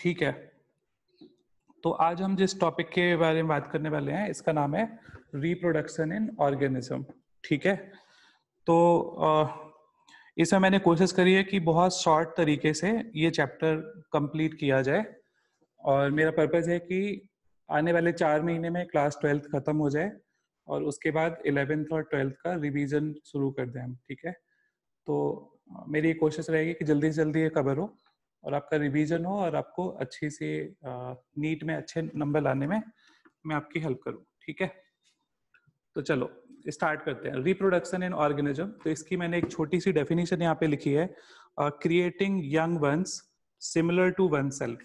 ठीक है तो आज हम जिस टॉपिक के बारे में बात करने वाले हैं इसका नाम है रिप्रोडक्शन इन ऑर्गेनिज्म ठीक है तो इसमें मैंने कोशिश करी है कि बहुत शॉर्ट तरीके से ये चैप्टर कंप्लीट किया जाए और मेरा पर्पज है कि आने वाले चार महीने में क्लास ट्वेल्थ खत्म हो जाए और उसके बाद इलेवेंथ और ट्वेल्थ का रिवीजन शुरू कर दें हम ठीक है तो मेरी कोशिश रहेगी कि जल्दी से जल्दी ये कवर हो और आपका रिवीजन हो और आपको अच्छे से नीट में अच्छे नंबर लाने में मैं आपकी हेल्प करूँ ठीक है तो चलो स्टार्ट करते हैं रिप्रोडक्शन इन ऑर्गेनिज्म तो इसकी मैंने एक छोटी सी डेफिनेशन यहाँ पे लिखी है creating young ones similar to oneself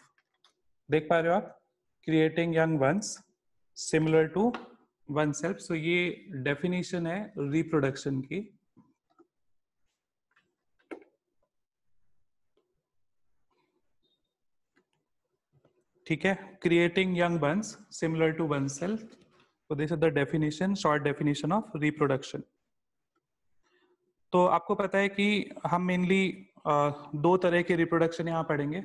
देख पा रहे हो आप creating young ones similar to oneself so ये डेफिनेशन है रिप्रोडक्शन की ठीक है creating young ones similar to oneself तो this is the definition short definition of reproduction तो आपको पता है कि हम मेनली दो तरह के रिप्रोडक्शन यहाँ पढ़ेंगे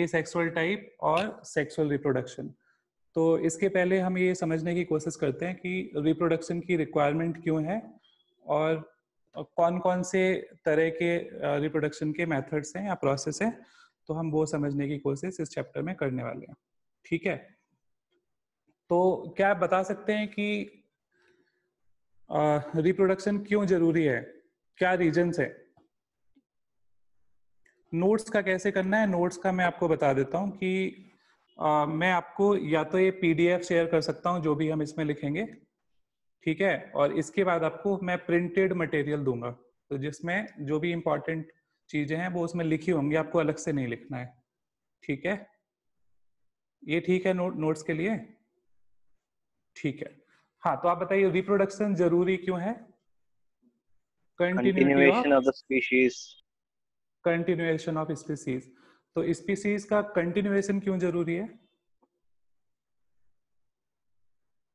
ए सेक्सुअल टाइप और सेक्सुअल रिप्रोडक्शन तो इसके पहले हम ये समझने की कोशिश करते हैं कि रिप्रोडक्शन की रिक्वायरमेंट क्यों है और कौन कौन से तरह के रिप्रोडक्शन के मेथड्स हैं या प्रोसेस हैं तो हम वो समझने की कोशिश इस चैप्टर में करने वाले हैं ठीक है तो क्या आप बता सकते हैं कि रिप्रोडक्शन क्यों जरूरी है क्या रीजन है नोट्स का कैसे करना है नोट्स का मैं आपको बता देता हूं कि आ, मैं आपको या तो ये पीडीएफ शेयर कर सकता हूं जो भी हम इसमें लिखेंगे ठीक है और इसके बाद आपको मैं प्रिंटेड मटेरियल दूंगा तो जिसमें जो भी इम्पोर्टेंट चीजें हैं वो उसमें लिखी होंगी आपको अलग से नहीं लिखना है ठीक है ये ठीक है नोट नोट्स के लिए ठीक है हाँ तो आप बताइए रिप्रोडक्शन जरूरी क्यों है continuation of species continuation of species तो स्पीसीज का कंटिन्यूएशन क्यों जरूरी है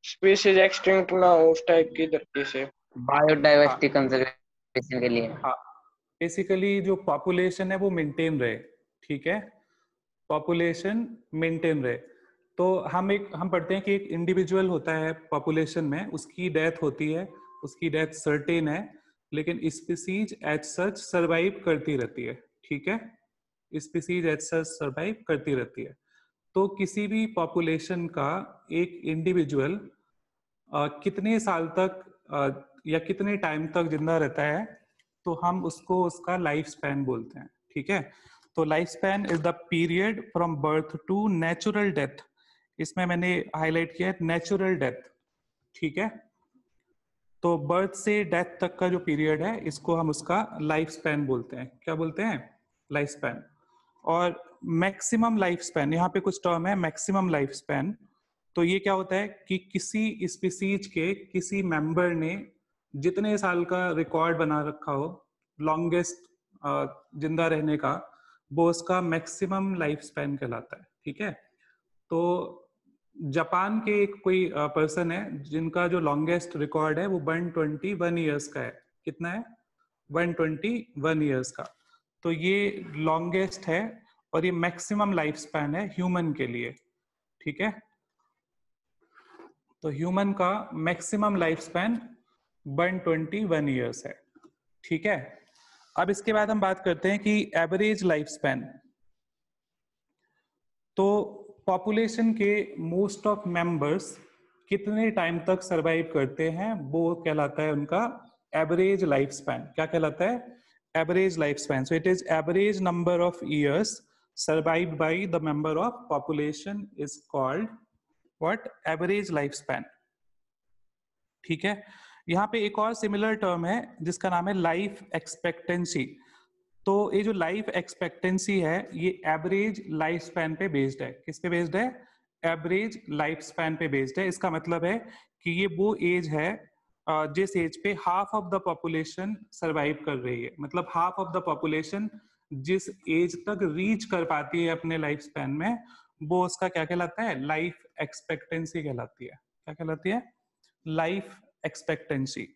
स्पीशीज एक्सटिंक्ट ना उस टाइप की धरती से बायोडाइवर्सिटी हाँ। कंजर्वेशन के लिए हाँ बेसिकली जो पॉपुलेशन है वो मेंटेन रहे ठीक है पॉपुलेशन मेंटेन रहे तो हम एक हम पढ़ते हैं कि एक इंडिविजुअल होता है पॉपुलेशन में उसकी डेथ होती है उसकी डेथ सर्टेन है लेकिन स्पीसीज एच सच सर्वाइव करती रहती है ठीक है स्पीसीज एच सच सर्वाइव करती रहती है तो किसी भी पॉपुलेशन का एक इंडिविजुअल कितने साल तक आ, या कितने टाइम तक जिंदा रहता है तो हम उसको उसका लाइफ स्पैन बोलते हैं ठीक है तो life span is the period from birth to natural death इसमें मैंने हाईलाइट किया है नेचुरल डेथ ठीक है तो बर्थ से डेथ तक का जो पीरियड है इसको हम उसका लाइफ स्पैन बोलते हैं क्या बोलते हैं लाइफ स्पैन और मैक्सिमम लाइफ स्पैन यहाँ पे कुछ टर्म है मैक्सिमम लाइफ स्पैन तो ये क्या होता है कि किसी स्पीसीज के किसी मेंबर ने जितने साल का रिकॉर्ड बना रखा हो लॉन्गेस्ट जिंदा रहने का वो उसका मैक्सिमम लाइफ स्पैन कहलाता है ठीक है तो जापान के एक कोई पर्सन है जिनका जो लॉन्गेस्ट रिकॉर्ड है वो वन ट्वेंटी वन ईयर्स का है कितना है वन ट्वेंटी वन ईयर्स का तो ये लॉन्गेस्ट है और ये मैक्सिमम लाइफ स्पैन है ह्यूमन के लिए ठीक है तो ह्यूमन का maximum life span one twenty one years है ठीक है अब इसके बाद हम बात करते हैं कि एवरेज लाइफ स्पेन तो पॉपुलेशन के मोस्ट ऑफ मेंबर्स कितने टाइम तक सरवाइव करते हैं वो कहलाता है उनका एवरेज लाइफ स्पेन क्या कहलाता है average life span so it is average number of years by the member of population is called what average life span ठीक है यहाँ पे एक और सिमिलर टर्म है जिसका नाम है लाइफ एक्सपेक्टेंसी तो ये जो लाइफ एक्सपेक्टेंसी है ये एवरेज लाइफ स्पैन पे बेस्ड है किस पे बेस्ड है एवरेज लाइफ स्पैन पे बेस्ड है इसका मतलब है कि ये वो एज है जिस एज पे half of the population survive कर रही है मतलब हाफ ऑफ द पॉपुलेशन जिस एज तक रीच कर पाती है अपने लाइफ स्पैन में वो उसका क्या कहलाता है लाइफ एक्सपेक्टेंसी कहलाती है क्या कहलाती है लाइफ एक्सपेक्टेंसी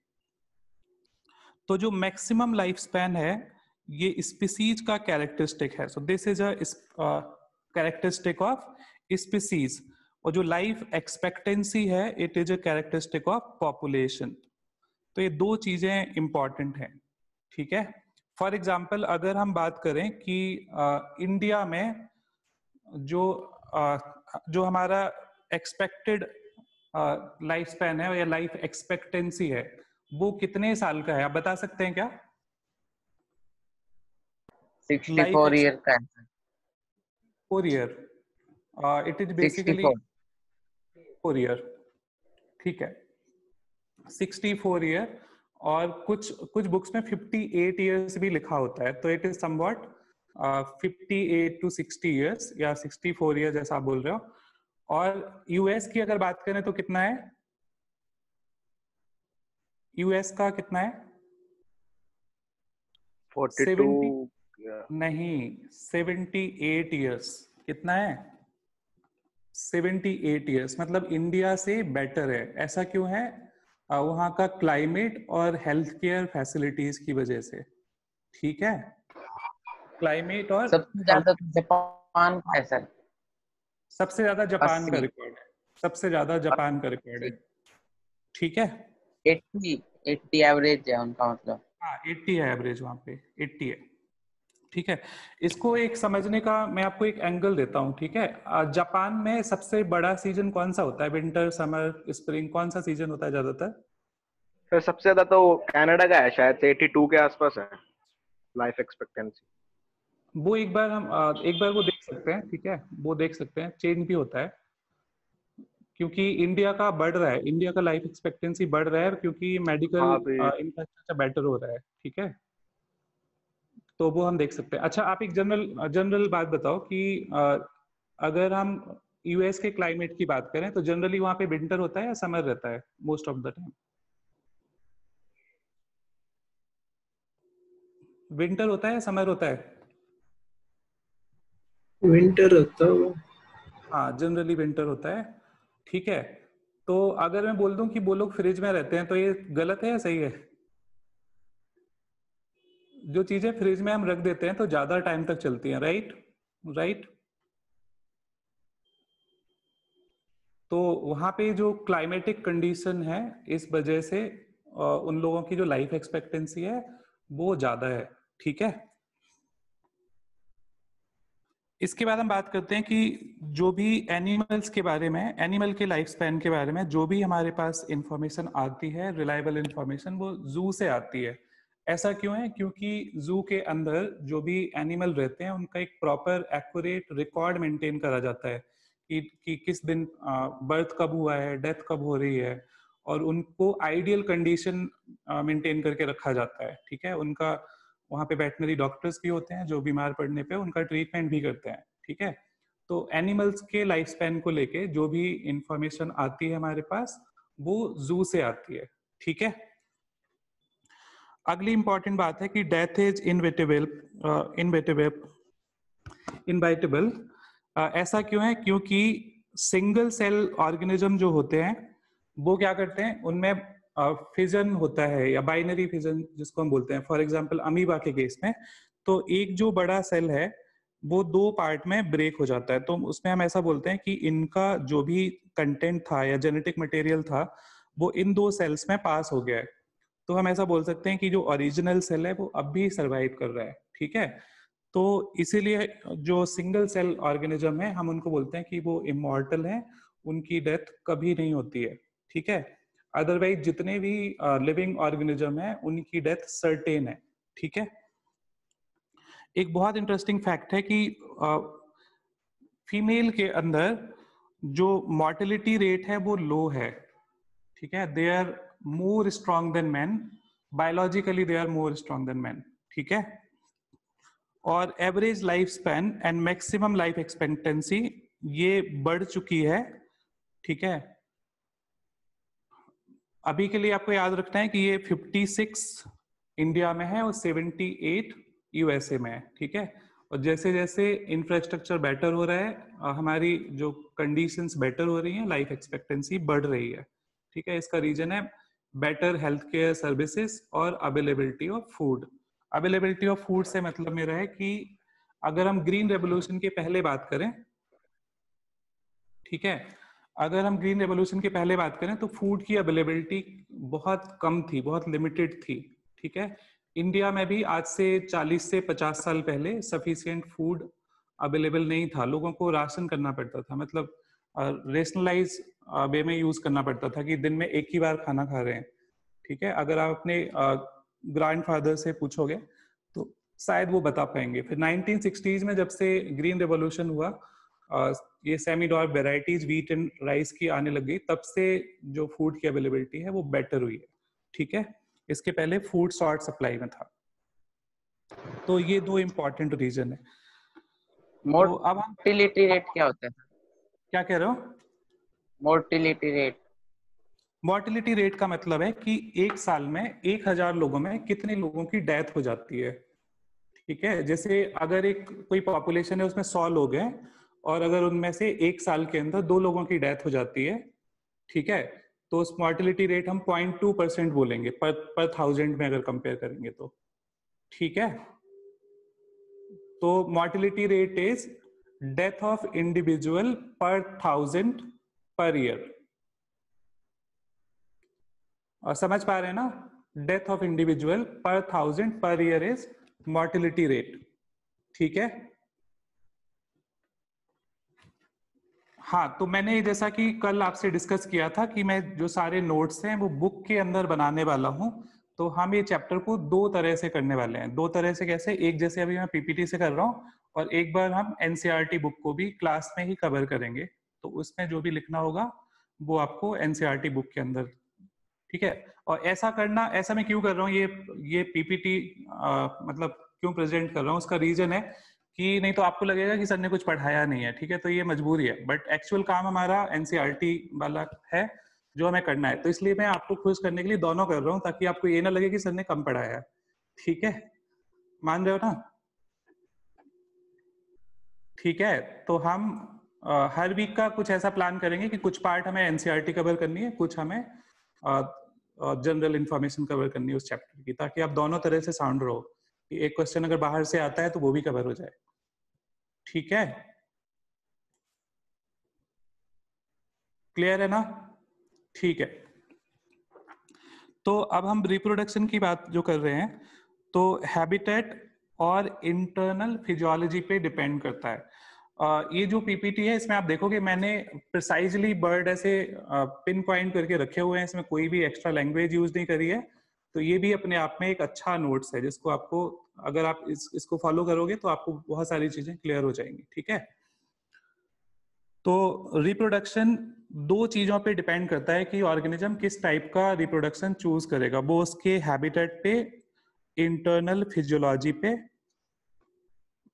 तो जो मैक्सिमम लाइफ स्पैन है ये स्पीसीज का कैरेक्टरिस्टिक है so this is a characteristic of species और जो लाइफ एक्सपेक्टेंसी है it is a characteristic of population तो ये दो चीजें इंपॉर्टेंट हैं ठीक है फॉर एग्जाम्पल अगर हम बात करें कि आ, uh, इंडिया में जो आ, uh, जो हमारा एक्सपेक्टेड लाइफ स्पैन है या लाइफ एक्सपेक्टेंसी है वो कितने साल का है आप बता सकते हैं क्या फोर ईयर का है year it is basically four year ठीक है फोर ईयर और कुछ कुछ बुक्स में फिफ्टी एट ईयर्स भी लिखा होता है तो it is somewhat at two sixty years या सिक्सटी फोर ईयर जैसा आप बोल रहे हो और यूएस की अगर बात करें तो कितना है यूएस का कितना है 42 yeah. नहीं 78 इयर्स कितना है 78 इयर्स मतलब इंडिया से बेटर है ऐसा क्यों है वहां का क्लाइमेट और हेल्थ केयर फैसिलिटीज की वजह से ठीक है क्लाइमेट हाँ। और सबसे ज्यादा तो जापान का है सर सबसे ज्यादा जापान का रिकॉर्ड है सबसे ज्यादा जापान का रिकॉर्ड है ठीक है 80 80 एवरेज है उनका मतलब हाँ 80 है एवरेज वहाँ पे 80 है ठीक है इसको एक समझने का मैं आपको एक एंगल देता हूँ ठीक है जापान में सबसे बड़ा सीजन कौन सा होता है विंटर समर स्प्रिंग कौन सा सीजन होता है ज्यादातर सर सबसे ज्यादा तो कनाडा का है शायद 82 के आसपास है लाइफ एक्सपेक्टेंसी वो एक बार हम एक बार वो सकते हैं ठीक है वो देख सकते हैं चेंज भी होता है क्योंकि इंडिया का बढ़ रहा है इंडिया का लाइफ एक्सपेक्टेंसी बढ़ रहा है क्योंकि मेडिकल इंफ्रास्ट्रक्चर बेटर हो रहा है ठीक है तो वो हम देख सकते हैं अच्छा आप एक जनरल जनरल बात बताओ कि अगर हम यूएस के क्लाइमेट की बात करें तो जनरली वहां पे विंटर होता है या समर रहता है most of the time winter होता है या समर होता है विंटर होता है हाँ जनरली विंटर होता है ठीक है तो अगर मैं बोल दूं कि वो लोग फ्रिज में रहते हैं तो ये गलत है या सही है जो चीजें फ्रिज में हम रख देते हैं तो ज्यादा टाइम तक चलती हैं राइट राइट तो वहां पे जो क्लाइमेटिक कंडीशन है इस वजह से उन लोगों की जो लाइफ एक्सपेक्टेंसी है वो ज्यादा है ठीक है इसके बाद हम बात करते हैं कि जो भी एनिमल्स के बारे में एनिमल के लाइफ स्पैन के बारे में जो भी हमारे पास इंफॉर्मेशन आती है रिलायबल इंफॉर्मेशन वो जू से आती है ऐसा क्यों है क्योंकि जू के अंदर जो भी एनिमल रहते हैं उनका एक प्रॉपर एक्यूरेट रिकॉर्ड मेंटेन करा जाता है कि, कि किस दिन बर्थ कब हुआ है डेथ कब हो रही है और उनको आइडियल कंडीशन मेंटेन करके रखा जाता है ठीक है उनका वहाँ पे वेटनरी डॉक्टर्स भी होते हैं जो बीमार पड़ने पे उनका ट्रीटमेंट भी करते हैं ठीक है तो एनिमल्स के लाइफ स्पैन को लेके जो भी इंफॉर्मेशन आती है हमारे पास वो जू से आती है ठीक है अगली इंपॉर्टेंट बात है कि death is inevitable inevitable inevitable ऐसा क्यों है क्योंकि सिंगल सेल ऑर्गेनिज्म जो होते हैं वो क्या करते हैं उनमें फिजन होता है या बाइनरी फिजन जिसको हम बोलते हैं फॉर एग्जाम्पल अमीबा के केस में तो एक जो बड़ा सेल है वो दो पार्ट में ब्रेक हो जाता है तो उसमें हम ऐसा बोलते हैं कि इनका जो भी कंटेंट था या जेनेटिक मटेरियल था वो इन दो सेल्स में पास हो गया है तो हम ऐसा बोल सकते हैं कि जो ओरिजिनल सेल है वो अब भी सर्वाइव कर रहा है ठीक है तो इसीलिए जो सिंगल सेल ऑर्गेनिज्म है हम उनको बोलते हैं कि वो इमोर्टल है उनकी डेथ कभी नहीं होती है ठीक है अदरवाइज जितने भी लिविंग ऑर्गेनिज्म है उनकी डेथ सर्टेन है ठीक है एक बहुत इंटरेस्टिंग फैक्ट है कि फीमेल के अंदर जो मॉर्टिलिटी रेट है वो लो है ठीक है they are more strong than man biologically they are more strong than man ठीक है और average life span and maximum life expectancy ये बढ़ चुकी है ठीक है अभी के लिए आपको याद रखना है कि ये 56 इंडिया में है और 78 यूएसए में है ठीक है और जैसे जैसे इंफ्रास्ट्रक्चर बेटर हो रहा है हमारी जो कंडीशन बेटर हो रही है लाइफ एक्सपेक्टेंसी बढ़ रही है ठीक है इसका रीजन है बेटर हेल्थ केयर सर्विसेज और availability of food availability of food से मतलब मेरा है कि अगर हम ग्रीन रेवोल्यूशन के पहले बात करें ठीक है अगर हम ग्रीन रेवोल्यूशन की पहले बात करें तो फूड की अवेलेबिलिटी बहुत कम थी बहुत लिमिटेड थी ठीक है इंडिया में भी आज से 40 से 50 साल पहले सफिशियंट फूड अवेलेबल नहीं था लोगों को राशन करना पड़ता था मतलब रेशनलाइज वे में यूज करना पड़ता था कि दिन में एक ही बार खाना खा रहे हैं ठीक है अगर आप अपने फादर से पूछोगे तो शायद वो बता पाएंगे फिर 1960s में जब से ग्रीन रेवोल्यूशन हुआ ये semi dwarf varieties wheat and rice की आने लग गई तब से जो फूड की अवेलेबिलिटी है वो बेटर हुई है ठीक है इसके पहले फूड शॉर्ट सप्लाई में था तो ये दो इम्पोर्टेंट रीजन है तो अब हम मोर्टिलिटी रेट क्या होता है क्या कह रहे हो मोर्टिलिटी रेट मोर्टिलिटी रेट का मतलब है कि एक साल में एक हजार लोगों में कितने लोगों की डेथ हो जाती है ठीक है जैसे अगर एक कोई पॉपुलेशन है उसमें सौ लोग हैं और अगर उनमें से एक साल के अंदर दो लोगों की डेथ हो जाती है ठीक है तो उस मॉर्टिलिटी रेट हम पॉइंट टू परसेंट बोलेंगे पर पर थाउजेंड में अगर कंपेयर करेंगे तो ठीक है तो mortality rate is death of individual per thousand per year और समझ पा रहे हैं ना death of individual per thousand per year is mortality rate ठीक है हाँ तो मैंने जैसा कि कल आपसे डिस्कस किया था कि मैं जो सारे नोट्स हैं वो बुक के अंदर बनाने वाला हूँ तो हम ये चैप्टर को दो तरह से करने वाले हैं दो तरह से कैसे एक जैसे अभी मैं पीपीटी से कर रहा हूँ और एक बार हम एनसीआरटी बुक e को भी क्लास में ही कवर करेंगे तो उसमें जो भी लिखना होगा वो आपको एनसीआरटी बुक e के अंदर ठीक है और ऐसा करना ऐसा मैं क्यों कर रहा हूँ ये ये पीपीटी मतलब क्यों प्रेजेंट कर रहा हूँ उसका रीजन है कि नहीं तो आपको लगेगा कि सर ने कुछ पढ़ाया नहीं है ठीक है तो ये मजबूरी है बट एक्चुअल काम हमारा एनसीआर e वाला है जो हमें करना है तो इसलिए मैं आपको खुश करने के लिए दोनों कर रहा हूँ ताकि आपको ये ना लगे कि सर ने कम पढ़ाया ठीक है मान रहे हो ना ठीक है तो हम आ, हर वीक का कुछ ऐसा प्लान करेंगे कि कुछ पार्ट हमें एनसीआर कवर e करनी है कुछ हमें जनरल इन्फॉर्मेशन कवर करनी है उस चैप्टर की ताकि आप दोनों तरह से साउंड रहो एक क्वेश्चन अगर बाहर से आता है तो वो भी कवर हो जाए ठीक है क्लियर है ना ठीक है तो अब हम रिप्रोडक्शन की बात जो कर रहे हैं तो हैबिटेट और इंटरनल फिजियोलॉजी पे डिपेंड करता है ये जो पीपीटी है इसमें आप देखोगे मैंने प्रिसाइजली बर्ड ऐसे पिन पॉइंट करके रखे हुए हैं इसमें कोई भी एक्स्ट्रा लैंग्वेज यूज नहीं करी है तो ये भी अपने आप में एक अच्छा नोट्स है जिसको आपको अगर आप इस इसको फॉलो करोगे तो आपको बहुत सारी चीजें क्लियर हो जाएंगी ठीक है तो रिप्रोडक्शन दो चीजों पे डिपेंड करता है कि ऑर्गेनिज्म किस टाइप का रिप्रोडक्शन चूज करेगा वो उसके हैबिटेट पे इंटरनल फिजियोलॉजी पे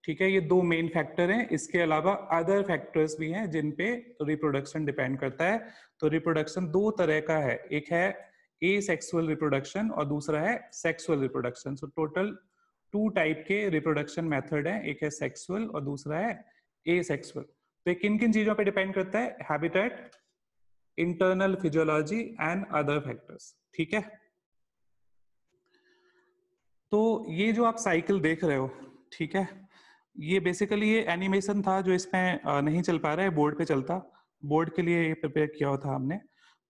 ठीक है ये दो मेन फैक्टर हैं इसके अलावा अदर फैक्टर्स भी हैं जिन पे रिप्रोडक्शन डिपेंड करता है तो रिप्रोडक्शन दो तरह का है एक है ए सेक्सुअल रिप्रोडक्शन और दूसरा है sexual reproduction so total two type के रिप्रोडक्शन मेथड है एक है सेक्सुअल और दूसरा है ए सेक्सुअल तो किन किन चीजों पे डिपेंड करता है habitat internal physiology and other factors ठीक है तो ये जो आप साइकिल देख रहे हो ठीक है ये बेसिकली ये एनिमेशन था जो इसमें नहीं चल पा रहा है बोर्ड पे चलता बोर्ड के लिए प्रिपेयर किया हुआ था हमने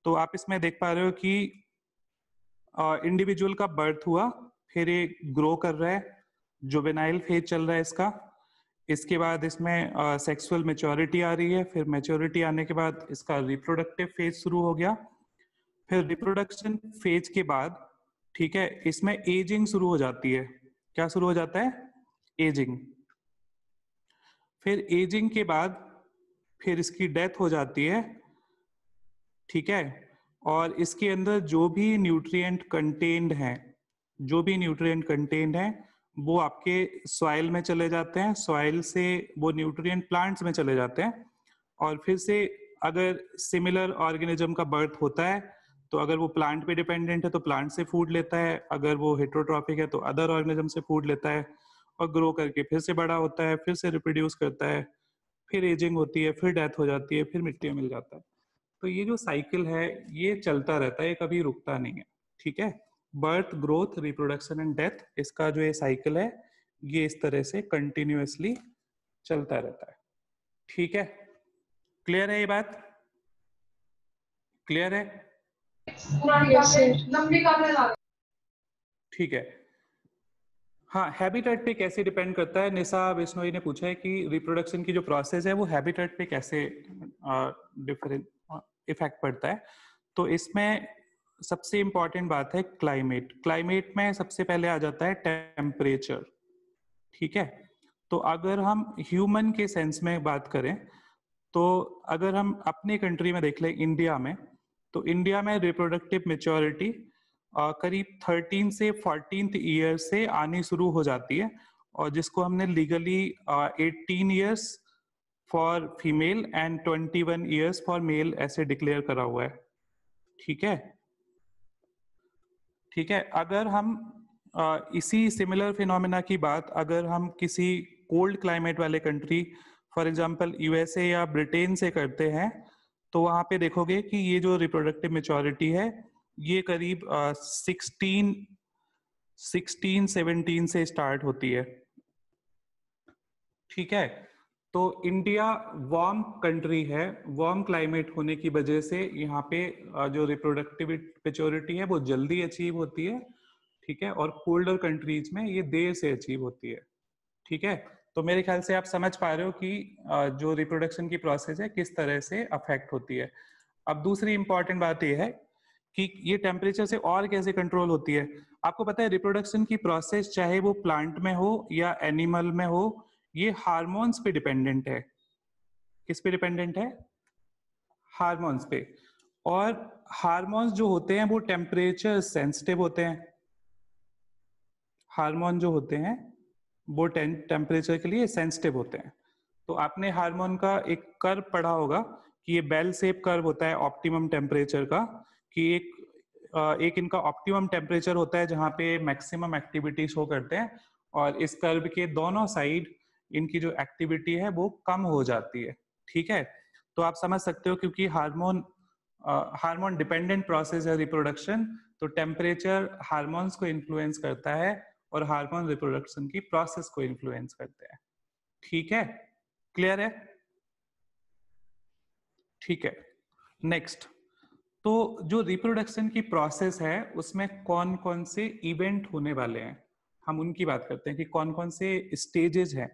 तो आप इसमें देख पा रहे हो कि इंडिविजुअल का बर्थ हुआ फिर ये ग्रो कर रहा है जुबेनाइल फेज चल रहा है इसका इसके बाद इसमें सेक्सुअल मेच्योरिटी आ रही है फिर मेच्योरिटी आने के बाद इसका रिप्रोडक्टिव फेज शुरू हो गया फिर रिप्रोडक्शन फेज के बाद ठीक है इसमें एजिंग शुरू हो जाती है क्या शुरू हो जाता है एजिंग फिर एजिंग के बाद फिर इसकी डेथ हो जाती है ठीक है और इसके अंदर जो भी न्यूट्रिएंट कंटेन्ड हैं जो भी न्यूट्रिएंट कंटेंट है वो आपके सॉइल में चले जाते हैं सॉइल से वो न्यूट्रिएंट प्लांट्स में चले जाते हैं और फिर से अगर सिमिलर ऑर्गेनिज्म का बर्थ होता है तो अगर वो प्लांट पे डिपेंडेंट है तो प्लांट से फूड लेता है अगर वो हेट्रोट्रॉफिक है तो अदर ऑर्गेनिज्म से फूड लेता है और ग्रो करके फिर से बड़ा होता है फिर से रिप्रोड्यूस करता है फिर एजिंग होती है फिर डेथ हो जाती है फिर मिट्टी मिल जाता है तो ये जो साइकिल है ये चलता रहता है ये कभी रुकता नहीं है ठीक है birth growth reproduction and death इसका जो ये साइकिल है ये इस तरह से कंटिन्यूसली चलता रहता है ठीक है क्लियर है ये बात क्लियर है ठीक है हाँ हैबिटेट पे कैसे डिपेंड करता है निशा बिश्नोई ने पूछा है कि रिप्रोडक्शन की जो प्रोसेस है वो हैबिटेट पे कैसे डिफरेंट इफेक्ट पड़ता है तो इसमें सबसे इंपॉर्टेंट बात है क्लाइमेट क्लाइमेट में सबसे पहले आ जाता है टेम्परेचर ठीक है तो अगर हम ह्यूमन के सेंस में बात करें तो अगर हम अपने कंट्री में देख लें इंडिया में तो इंडिया में रिप्रोडक्टिव मेच्योरिटी करीब 13 से फोर्टीन ईयर से आनी शुरू हो जाती है और जिसको हमने legally eighteen years for female and 21 years for male ऐसे डिक्लेयर करा हुआ है ठीक है ठीक है अगर हम आ, इसी सिमिलर फिनोमिना की बात अगर हम किसी कोल्ड क्लाइमेट वाले कंट्री फॉर एग्जांपल यूएसए या ब्रिटेन से करते हैं तो वहां पे देखोगे कि ये जो रिप्रोडक्टिव मेचोरिटी है ये करीब सिक्सटीन सिक्सटीन सेवनटीन से स्टार्ट होती है ठीक है तो इंडिया वार्म कंट्री है वार्म क्लाइमेट होने की वजह से यहाँ पे जो रिप्रोडक्टिव पेचोरिटी है वो जल्दी अचीव होती है ठीक है और कोल्डर कंट्रीज में ये देर से अचीव होती है ठीक है तो मेरे ख्याल से आप समझ पा रहे हो कि जो रिप्रोडक्शन की प्रोसेस है किस तरह से अफेक्ट होती है अब दूसरी इंपॉर्टेंट बात यह है कि ये टेम्परेचर से और कैसे कंट्रोल होती है आपको पता है रिप्रोडक्शन की प्रोसेस चाहे वो प्लांट में हो या एनिमल में हो ये हार्मोन्स पे डिपेंडेंट है किस पे डिपेंडेंट है हार्मोन्स पे और हार्मोन्स जो होते हैं वो टेम्परेचर सेंसिटिव होते हैं हार्मोन जो होते हैं वो टेम्परेचर के लिए सेंसिटिव होते हैं तो आपने हार्मोन का एक कर्व पढ़ा होगा कि ये बेल सेप कर्व होता है ऑप्टिमम टेम्परेचर का कि एक एक इनका ऑप्टिमम टेम्परेचर होता है जहां पे मैक्सिमम एक्टिविटी शो करते हैं और इस कर्व के दोनों साइड इनकी जो एक्टिविटी है वो कम हो जाती है ठीक है तो आप समझ सकते हो क्योंकि हार्मोन हार्मोन डिपेंडेंट प्रोसेस है रिप्रोडक्शन तो टेम्परेचर हार्मोन्स को इन्फ्लुएंस करता है और हार्मोन रिप्रोडक्शन की प्रोसेस को इन्फ्लुएंस करते हैं ठीक है क्लियर है ठीक है नेक्स्ट तो जो रिप्रोडक्शन की प्रोसेस है उसमें कौन कौन से इवेंट होने वाले हैं हम उनकी बात करते हैं कि कौन कौन से स्टेजेस हैं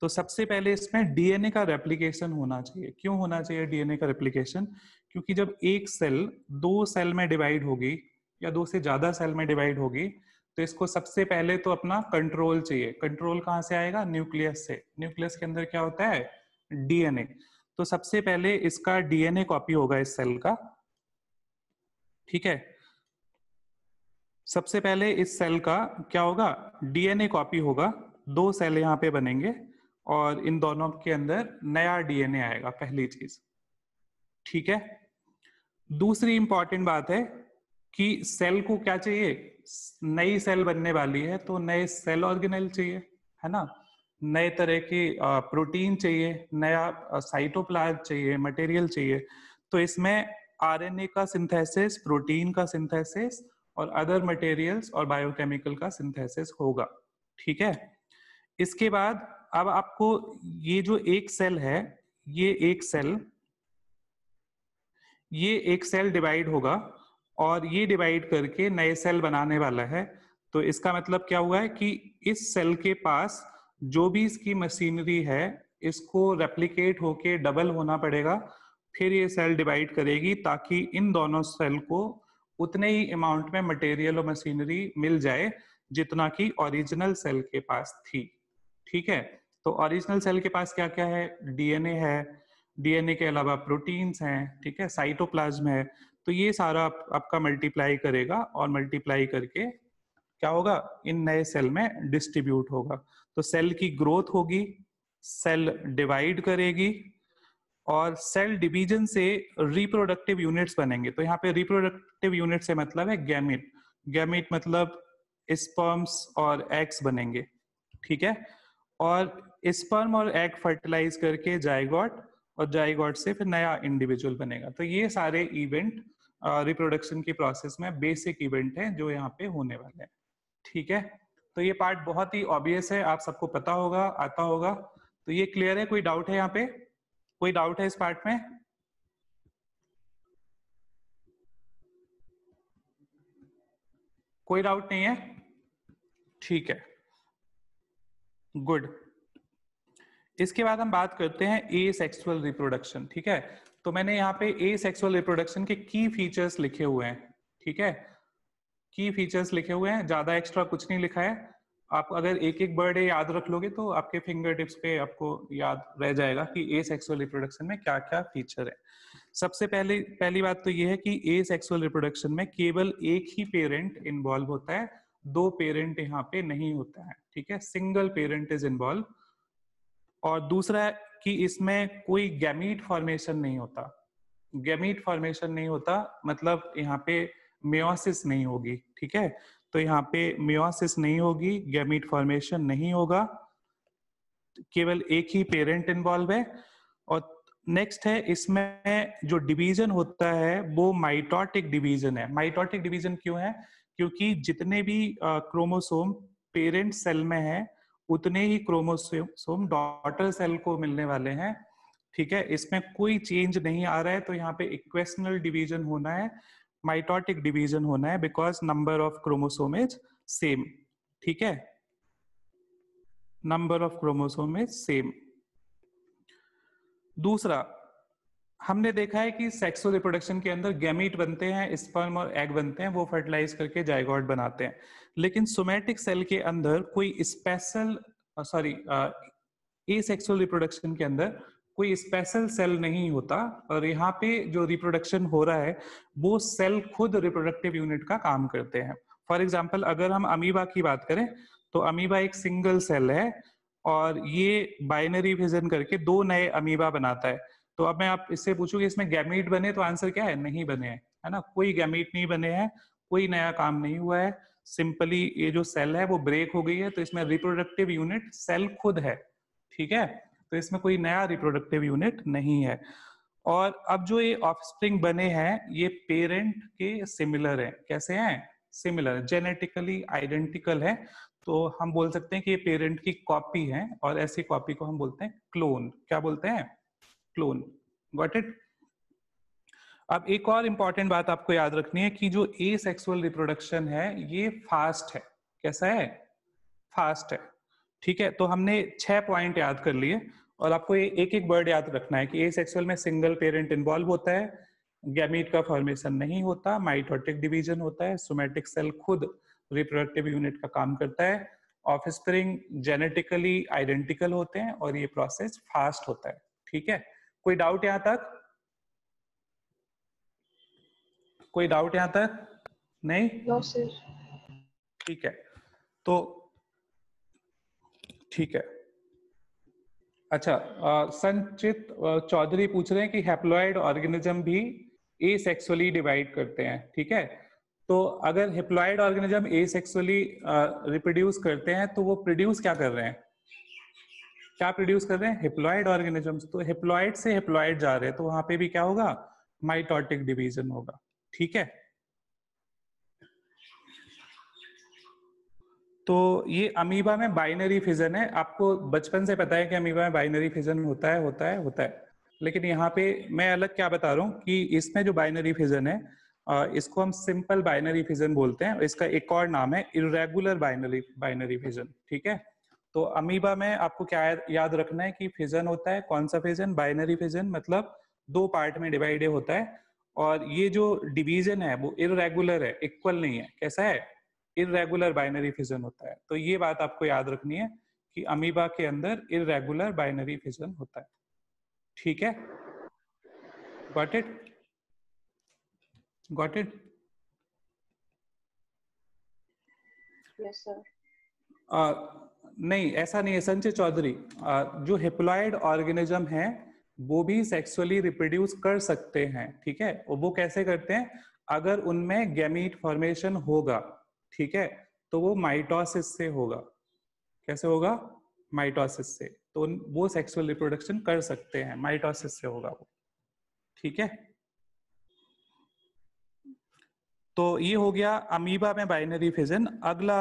तो सबसे पहले इसमें डीएनए का रेप्लीकेशन होना चाहिए क्यों होना चाहिए डीएनए का रेप्लीकेशन क्योंकि जब एक सेल दो सेल में डिवाइड होगी या दो से ज्यादा सेल में डिवाइड होगी तो इसको सबसे पहले तो अपना कंट्रोल चाहिए कंट्रोल कहाँ से आएगा न्यूक्लियस से न्यूक्लियस के अंदर क्या होता है डीएनए तो सबसे पहले इसका डीएनए कॉपी होगा इस सेल का ठीक है सबसे पहले इस सेल का क्या होगा डीएनए कॉपी होगा दो सेल यहां पे बनेंगे और इन दोनों के अंदर नया डीएनए आएगा पहली चीज ठीक है दूसरी इंपॉर्टेंट बात है कि सेल को क्या चाहिए नई सेल बनने वाली है तो नए सेल ऑर्गेनल चाहिए है ना नए तरह की प्रोटीन चाहिए नया साइटोप्लाज्म चाहिए मटेरियल चाहिए तो इसमें आरएनए का सिंथेसिस प्रोटीन का सिंथेसिस और अदर मटेरियल्स और बायोकेमिकल का सिंथेसिस होगा ठीक है इसके बाद अब आपको ये जो एक सेल है ये एक सेल ये एक सेल डिवाइड होगा और ये डिवाइड करके नए सेल बनाने वाला है तो इसका मतलब क्या हुआ है कि इस सेल के पास जो भी इसकी मशीनरी है इसको रेप्लीकेट होके डबल होना पड़ेगा फिर ये सेल डिवाइड करेगी ताकि इन दोनों सेल को उतने ही अमाउंट में मटेरियल और मशीनरी मिल जाए जितना कि ओरिजिनल सेल के पास थी ठीक है तो ओरिजिनल सेल के पास क्या क्या है डीएनए है डीएनए के अलावा प्रोटीन्स हैं ठीक है साइटोप्लाज्म है तो ये सारा आप, आपका मल्टीप्लाई करेगा और मल्टीप्लाई करके क्या होगा इन नए सेल में डिस्ट्रीब्यूट होगा तो सेल की ग्रोथ होगी सेल डिवाइड करेगी और सेल डिवीजन से रिप्रोडक्टिव यूनिट्स बनेंगे तो यहाँ पे रिप्रोडक्टिव यूनिट से मतलब है गैमिट गैमिट मतलब स्पर्म्स और एग्स बनेंगे ठीक है और स्पर्म और एग फर्टिलाइज करके जायगॉट और जायगॉट से फिर नया इंडिविजुअल बनेगा तो ये सारे इवेंट रिप्रोडक्शन की प्रोसेस में बेसिक इवेंट है जो यहाँ पे होने वाले हैं ठीक है तो ये पार्ट बहुत ही ऑब्वियस है आप सबको पता होगा आता होगा तो ये क्लियर है कोई डाउट है यहाँ पे कोई डाउट है इस पार्ट में कोई डाउट नहीं है ठीक है गुड इसके बाद हम बात करते हैं ए सेक्सुअल रिप्रोडक्शन ठीक है तो मैंने यहाँ पे ए सेक्सुअल रिप्रोडक्शन के की फीचर्स लिखे हुए हैं ठीक है की फीचर्स लिखे हुए हैं ज्यादा एक्स्ट्रा कुछ नहीं लिखा है आप अगर एक एक बर्ड याद रख लोगे तो आपके फिंगर टिप्स पे आपको याद रह जाएगा कि ए सेक्सुअल रिप्रोडक्शन में क्या क्या फीचर है सबसे पहले पहली बात तो यह है कि ए सेक्सुअल रिप्रोडक्शन में केवल एक ही पेरेंट इन्वॉल्व होता है दो पेरेंट यहाँ पे नहीं होता है ठीक है सिंगल पेरेंट इज इन्वॉल्व और दूसरा है कि इसमें कोई गैमीट फॉर्मेशन नहीं होता गैमीट फॉर्मेशन नहीं होता मतलब यहाँ पे मेसिस नहीं होगी ठीक है तो यहाँ पे मेसिस नहीं होगी गैमीट फॉर्मेशन नहीं होगा केवल एक ही पेरेंट इन्वॉल्व है और नेक्स्ट है इसमें जो डिवीजन होता है वो माइटोटिक डिवीजन है माइटोटिक डिवीजन क्यों है क्योंकि जितने भी क्रोमोसोम पेरेंट सेल में है उतने ही क्रोमोसोम डॉटर सेल को मिलने वाले हैं ठीक है इसमें कोई चेंज नहीं आ रहा है तो यहाँ पे इक्वेशनल डिवीजन होना है माइटोटिक डिवीजन होना है because number of chromosome is same ठीक है number of chromosome is same दूसरा हमने देखा है कि सेक्सुअल रिप्रोडक्शन के अंदर गैमीट बनते हैं स्पर्म और एग बनते हैं वो फर्टिलाइज करके जायगॉड बनाते हैं लेकिन सोमेटिक सेल के अंदर कोई special sorry asexual reproduction के अंदर कोई स्पेशल सेल नहीं होता और यहाँ पे जो रिप्रोडक्शन हो रहा है वो सेल खुद रिप्रोडक्टिव यूनिट का काम करते हैं फॉर एग्जाम्पल अगर हम अमीबा की बात करें तो अमीबा एक सिंगल सेल है और ये बाइनरी विजन करके दो नए अमीबा बनाता है तो अब मैं आप इससे पूछूंगी इसमें गैमीट बने तो आंसर क्या है नहीं बने हैं है ना कोई गैमीट नहीं बने हैं कोई नया काम नहीं हुआ है सिंपली ये जो सेल है वो ब्रेक हो गई है तो इसमें रिप्रोडक्टिव यूनिट सेल खुद है ठीक है तो इसमें कोई नया रिप्रोडक्टिव यूनिट नहीं है और अब जो ये ऑफस्प्रिंग बने हैं ये पेरेंट के सिमिलर हैं कैसे हैं सिमिलर जेनेटिकली आइडेंटिकल है तो हम बोल सकते हैं कि ये पेरेंट की कॉपी है और ऐसी कॉपी को हम बोलते हैं क्लोन क्या बोलते हैं क्लोन वट इट अब एक और इंपॉर्टेंट बात आपको याद रखनी है कि जो ए सेक्सुअल रिप्रोडक्शन है ये फास्ट है कैसा है फास्ट है ठीक है तो हमने छह पॉइंट याद कर लिए और आपको ये एक एक वर्ड याद रखना है कि ए सेक्सुअल में सिंगल पेरेंट इन्वॉल्व होता है गैमिट का फॉर्मेशन नहीं होता माइटोटिक डिवीजन होता है सोमेटिक सेल खुद रिप्रोडक्टिव यूनिट का काम करता है ऑफ जेनेटिकली आइडेंटिकल होते हैं और ये प्रोसेस फास्ट होता है ठीक है कोई डाउट यहां तक कोई डाउट यहां तक नहीं ठीक है तो ठीक है अच्छा संचित चौधरी पूछ रहे हैं कि हेप्लॉइड ऑर्गेनिज्म भी ए सेक्सुअली डिवाइड करते हैं ठीक है तो अगर हेप्लॉइड ऑर्गेनिज्म सेक्सुअली रिप्रोड्यूस करते हैं तो वो प्रोड्यूस क्या कर रहे हैं क्या प्रोड्यूस कर रहे हैं हिप्लॉइड ऑर्गेनिजम्स तो हिप्लॉइड से हिप्लॉइड जा रहे हैं तो वहां पे भी क्या होगा माइटोटिक डिवीजन होगा ठीक है तो ये अमीबा में बाइनरी फिजन है आपको बचपन से पता है कि अमीबा में बाइनरी फिजन होता है होता है होता है लेकिन यहाँ पे मैं अलग क्या बता रहा हूँ कि इसमें जो बाइनरी फिजन है इसको हम सिंपल बाइनरी फिजन बोलते हैं इसका एक और नाम है इरेगुलर बाइनरी बाइनरी फिजन ठीक है तो अमीबा में आपको क्या याद रखना है कि फिजन होता है कौन सा फिजन बाइनरी फिजन मतलब दो पार्ट में डिवाइड होता है और ये जो डिवीजन है वो इरेगुलर है इक्वल नहीं है कैसा है इरेगुलर बाइनरी फिजन होता है तो ये बात आपको याद रखनी है कि अमीबा के अंदर इरेगुलर बाइनरी फिजन होता है ठीक है got it got it yes sir नहीं ऐसा नहीं है संजय चौधरी जो हिप्लॉयड ऑर्गेनिज्म है वो भी सेक्सुअली रिप्रोड्यूस कर सकते हैं ठीक है और वो कैसे करते हैं अगर उनमें गैमीट फॉर्मेशन होगा ठीक है तो वो माइटोसिस से होगा कैसे होगा माइटोसिस से तो वो सेक्सुअल रिप्रोडक्शन कर सकते हैं माइटोसिस से होगा वो ठीक है तो ये हो गया अमीबा में बाइनरी फिजन अगला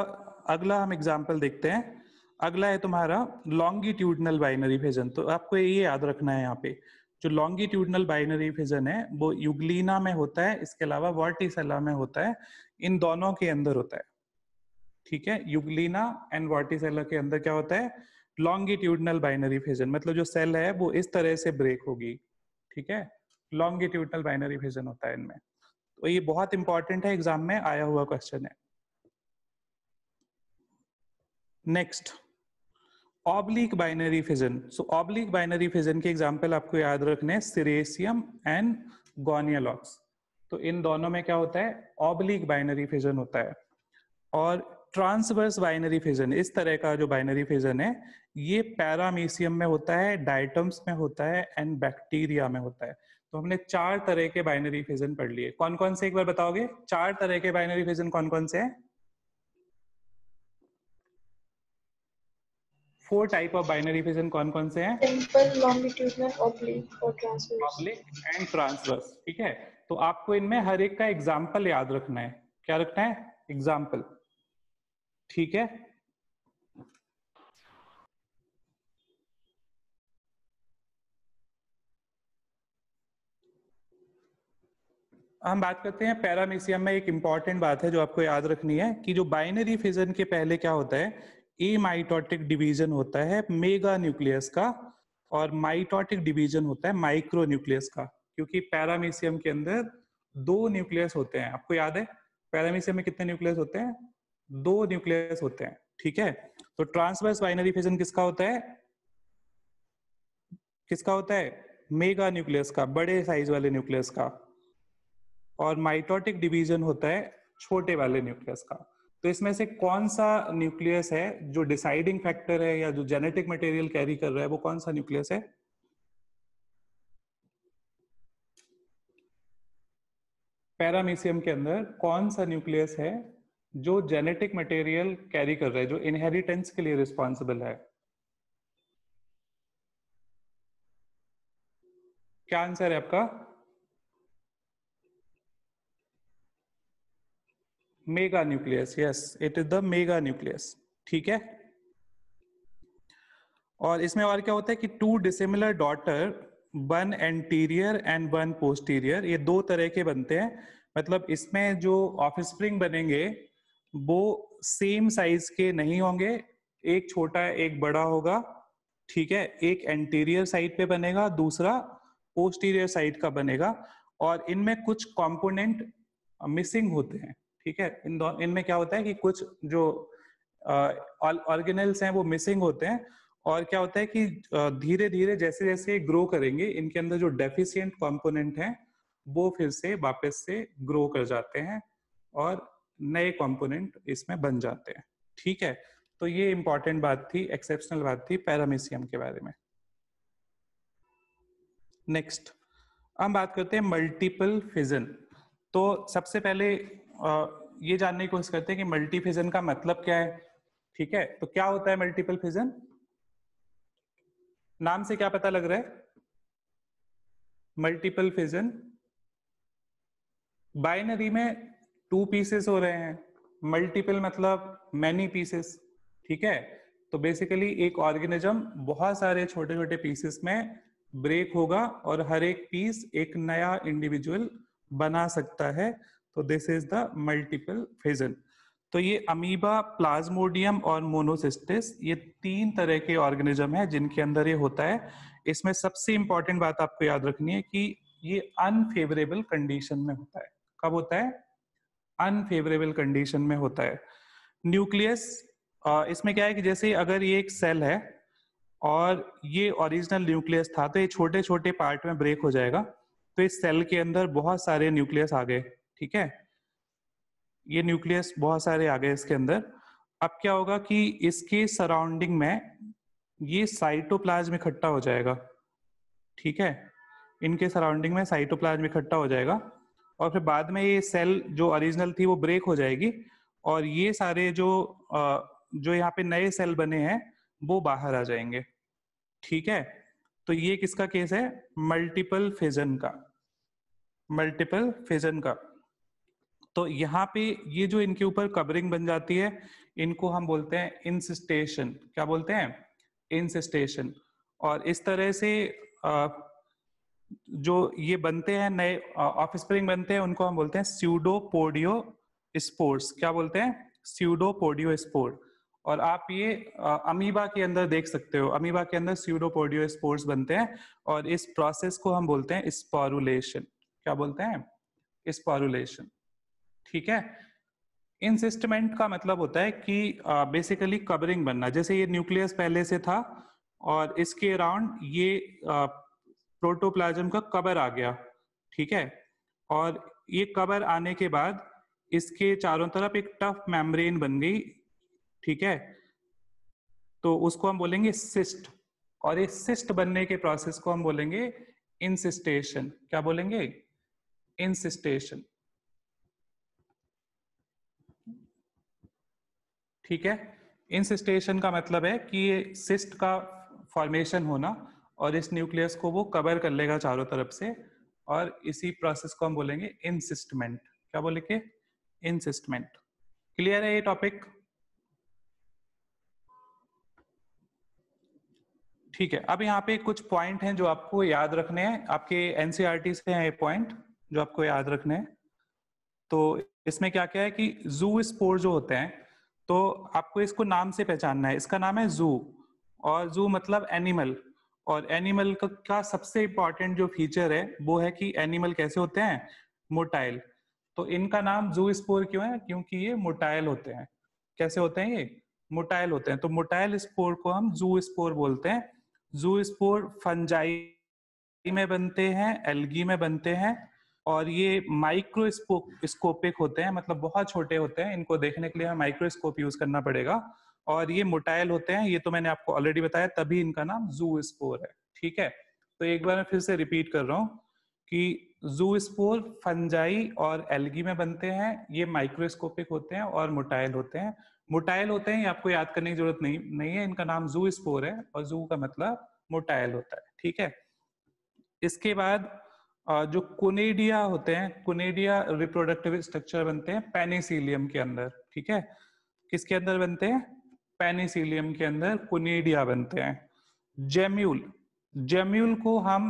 अगला हम एग्जाम्पल देखते हैं अगला है तुम्हारा लॉन्गिट्यूडनल बाइनरी फिजन तो आपको ये याद रखना है यहाँ पे जो लॉन्गिट्यूडनल बाइनरी फिजन है वो युगलीना में होता है इसके अलावा वर्टिसेला में होता है इन दोनों के अंदर होता है ठीक है युगलीना एंड वर्टिसेला के अंदर क्या होता है लॉन्गिट्यूडनल बाइनरी फिजन मतलब जो सेल है वो इस तरह से ब्रेक होगी ठीक है लॉन्गिट्यूडनल बाइनरी फिजन होता है इनमें तो ये बहुत इंपॉर्टेंट है एग्जाम में आया हुआ क्वेश्चन है next oblique binary fission so oblique binary fission के एग्जाम्पल आपको याद रखने हैं सिरेसियम एंड गोनियलॉक्स तो इन दोनों में क्या होता है ऑब्लिक बाइनरी फिजन होता है और ट्रांसवर्स बाइनरी फिजन इस तरह का जो बाइनरी फिजन है ये पैरामीसियम में होता है डायटम्स में होता है एंड बैक्टीरिया में होता है तो हमने चार तरह के बाइनरी फिजन पढ़ लिए कौन कौन से एक बार बताओगे चार तरह के बाइनरी फिजन कौन कौन से हैं four type of binary fission कौन कौन से हैं सिंपल एंड ट्रांसवर्स ठीक है तो आपको इनमें हर एक का एग्जाम्पल याद रखना है क्या रखना है एग्जाम्पल ठीक है हम बात करते हैं पैरामीसियम में एक इंपॉर्टेंट बात है जो आपको याद रखनी है कि जो बाइनरी फिजन के पहले क्या होता है ए माइटोटिक डिवीजन होता है मेगा न्यूक्लियस का और माइटोटिक डिवीजन होता है माइक्रो न्यूक्लियस का क्योंकि पैरामीसियम के अंदर दो न्यूक्लियस होते हैं आपको याद है पैरामीशियम में कितने न्यूक्लियस होते हैं दो न्यूक्लियस होते हैं ठीक है तो ट्रांसवर्स बाइनरी फिजन किसका होता है किसका होता है मेगा न्यूक्लियस का बड़े साइज वाले न्यूक्लियस का और माइटोटिक डिवीजन होता है छोटे वाले न्यूक्लियस का तो इसमें से कौन सा न्यूक्लियस है जो डिसाइडिंग फैक्टर है या जो जेनेटिक मटेरियल कैरी कर रहा है वो कौन सा न्यूक्लियस है पैरामीसियम के अंदर कौन सा न्यूक्लियस है जो जेनेटिक मटेरियल कैरी कर रहा है जो इनहेरिटेंस के लिए रिस्पॉन्सिबल है क्या आंसर है आपका mega nucleus yes it is the mega nucleus ठीक है और इसमें और क्या होता है कि two dissimilar daughter one anterior and one posterior ये दो तरह के बनते हैं मतलब इसमें जो स्प्रिंग बनेंगे वो सेम साइज के नहीं होंगे एक छोटा एक बड़ा होगा ठीक है एक एंटीरियर साइड पे बनेगा दूसरा पोस्टीरियर साइड का बनेगा और इनमें कुछ कंपोनेंट मिसिंग होते हैं ठीक है इन दोनों इनमें क्या होता है कि कुछ जो ऑर्गेनल्स हैं वो मिसिंग होते हैं और क्या होता है कि धीरे धीरे जैसे जैसे ग्रो करेंगे इनके अंदर जो डेफिशियंट कॉम्पोनेंट हैं वो फिर से वापस से ग्रो कर जाते हैं और नए कॉम्पोनेंट इसमें बन जाते हैं ठीक है तो ये इंपॉर्टेंट बात थी एक्सेप्शनल बात थी पैरामिसियम के बारे में नेक्स्ट हम बात करते हैं मल्टीपल फिजन तो सबसे पहले ये जानने की कोशिश करते हैं कि मल्टी फिजन का मतलब क्या है ठीक है तो क्या होता है मल्टीपल फिजन नाम से क्या पता लग रहा है मल्टीपल फिजन बाइनरी में टू पीसेस हो रहे हैं मल्टीपल मतलब मैनी पीसेस ठीक है तो बेसिकली एक ऑर्गेनिज्म बहुत सारे छोटे छोटे पीसेस में ब्रेक होगा और हर एक पीस एक नया इंडिविजुअल बना सकता है तो this is the multiple fission तो ये अमीबा प्लाज्मोडियम और मोनोसिस्टिस ये तीन तरह के ऑर्गेनिज्म है जिनके अंदर ये होता है इसमें सबसे इंपॉर्टेंट बात आपको याद रखनी है कि ये अनफेवरेबल कंडीशन में होता है कब होता है अनफेवरेबल कंडीशन में होता है न्यूक्लियस इसमें क्या है कि जैसे अगर ये एक सेल है और ये ओरिजिनल न्यूक्लियस था तो ये छोटे छोटे पार्ट में ब्रेक हो जाएगा तो इस सेल के अंदर बहुत सारे न्यूक्लियस आ गए ठीक है ये न्यूक्लियस बहुत सारे आ गए इसके अंदर अब क्या होगा कि इसके सराउंडिंग में ये साइटोप्लाज्म इकट्ठा हो जाएगा ठीक है इनके सराउंडिंग में साइटोप्लाज्म इकट्ठा हो जाएगा और फिर बाद में ये सेल जो ओरिजिनल थी वो ब्रेक हो जाएगी और ये सारे जो जो यहाँ पे नए सेल बने हैं वो बाहर आ जाएंगे ठीक है तो ये किसका केस है मल्टीपल फिजन का मल्टीपल फिजन का तो यहाँ पे ये जो इनके ऊपर कवरिंग बन जाती है इनको हम बोलते हैं इंसिस्टेशन क्या बोलते हैं इंसिस्टेशन और इस तरह से जो ये बनते हैं नए ऑफ स्प्रिंग बनते हैं उनको हम बोलते हैं स्यूडोपोडियो स्पोर्स क्या बोलते हैं स्यूडोपोडियो स्पोर और आप ये अमीबा के अंदर देख सकते हो अमीबा के अंदर स्यूडोपोडियो स्पोर्स बनते हैं और इस प्रोसेस को हम बोलते हैं स्पॉरुलेशन क्या बोलते हैं स्पॉरुलेशन ठीक है इंसिस्टमेंट का मतलब होता है कि बेसिकली uh, कवरिंग बनना जैसे ये न्यूक्लियस पहले से था और इसके अराउंड ये प्रोटोप्लाज्म का कवर आ गया ठीक है और ये कवर आने के बाद इसके चारों तरफ एक टफ मेम्ब्रेन बन गई ठीक है तो उसको हम बोलेंगे सिस्ट और ये सिस्ट बनने के प्रोसेस को हम बोलेंगे इंसिस्टेशन क्या बोलेंगे इंसिस्टेशन ठीक है इंसिस्टेशन का मतलब है कि ये सिस्ट का फॉर्मेशन होना और इस न्यूक्लियस को वो कवर कर लेगा चारों तरफ से और इसी प्रोसेस को हम बोलेंगे इंसिस्टमेंट क्या बोले के इंसिस्टमेंट क्लियर है ये टॉपिक ठीक है अब यहाँ पे कुछ पॉइंट हैं जो आपको याद रखने हैं आपके एनसीआरटी e से हैं ये पॉइंट जो आपको याद रखने हैं तो इसमें क्या क्या है कि जू स्पोर जो होते हैं तो आपको इसको नाम से पहचानना है इसका नाम है जू और जू मतलब एनिमल और एनिमल का, का सबसे इंपॉर्टेंट जो फीचर है वो है कि एनिमल कैसे होते हैं मोटाइल तो इनका नाम जू स्पोर क्यों है क्योंकि ये मोटाइल होते हैं कैसे होते हैं ये मोटाइल होते हैं तो मोटाइल स्पोर को हम जू स्पोर बोलते हैं जू स्पोर फंजाई में बनते हैं एलगी में बनते हैं और ये माइक्रोस्कोपिक होते हैं मतलब बहुत छोटे होते हैं इनको देखने के लिए हमें माइक्रोस्कोप यूज करना पड़ेगा और ये मोटाइल होते हैं ये तो मैंने आपको ऑलरेडी बताया तभी इनका नाम जू स्पोर है ठीक है तो एक बार मैं फिर से रिपीट कर रहा हूँ कि जू स्पोर फंजाई और एलगी में बनते हैं ये माइक्रोस्कोपिक होते हैं और मोटाइल होते हैं मोटाइल होते हैं ये आपको याद करने की जरूरत नहीं नहीं है इनका नाम जू स्पोर है और जू का मतलब मोटाइल होता है ठीक है इसके बाद जो कुनेडिया होते हैं कुनेडिया रिप्रोडक्टिव स्ट्रक्चर बनते हैं पेनिसिलियम के अंदर ठीक है किसके अंदर बनते हैं पेनिसिलियम के अंदर कुनेडिया बनते हैं जेम्यूल जेम्यूल को हम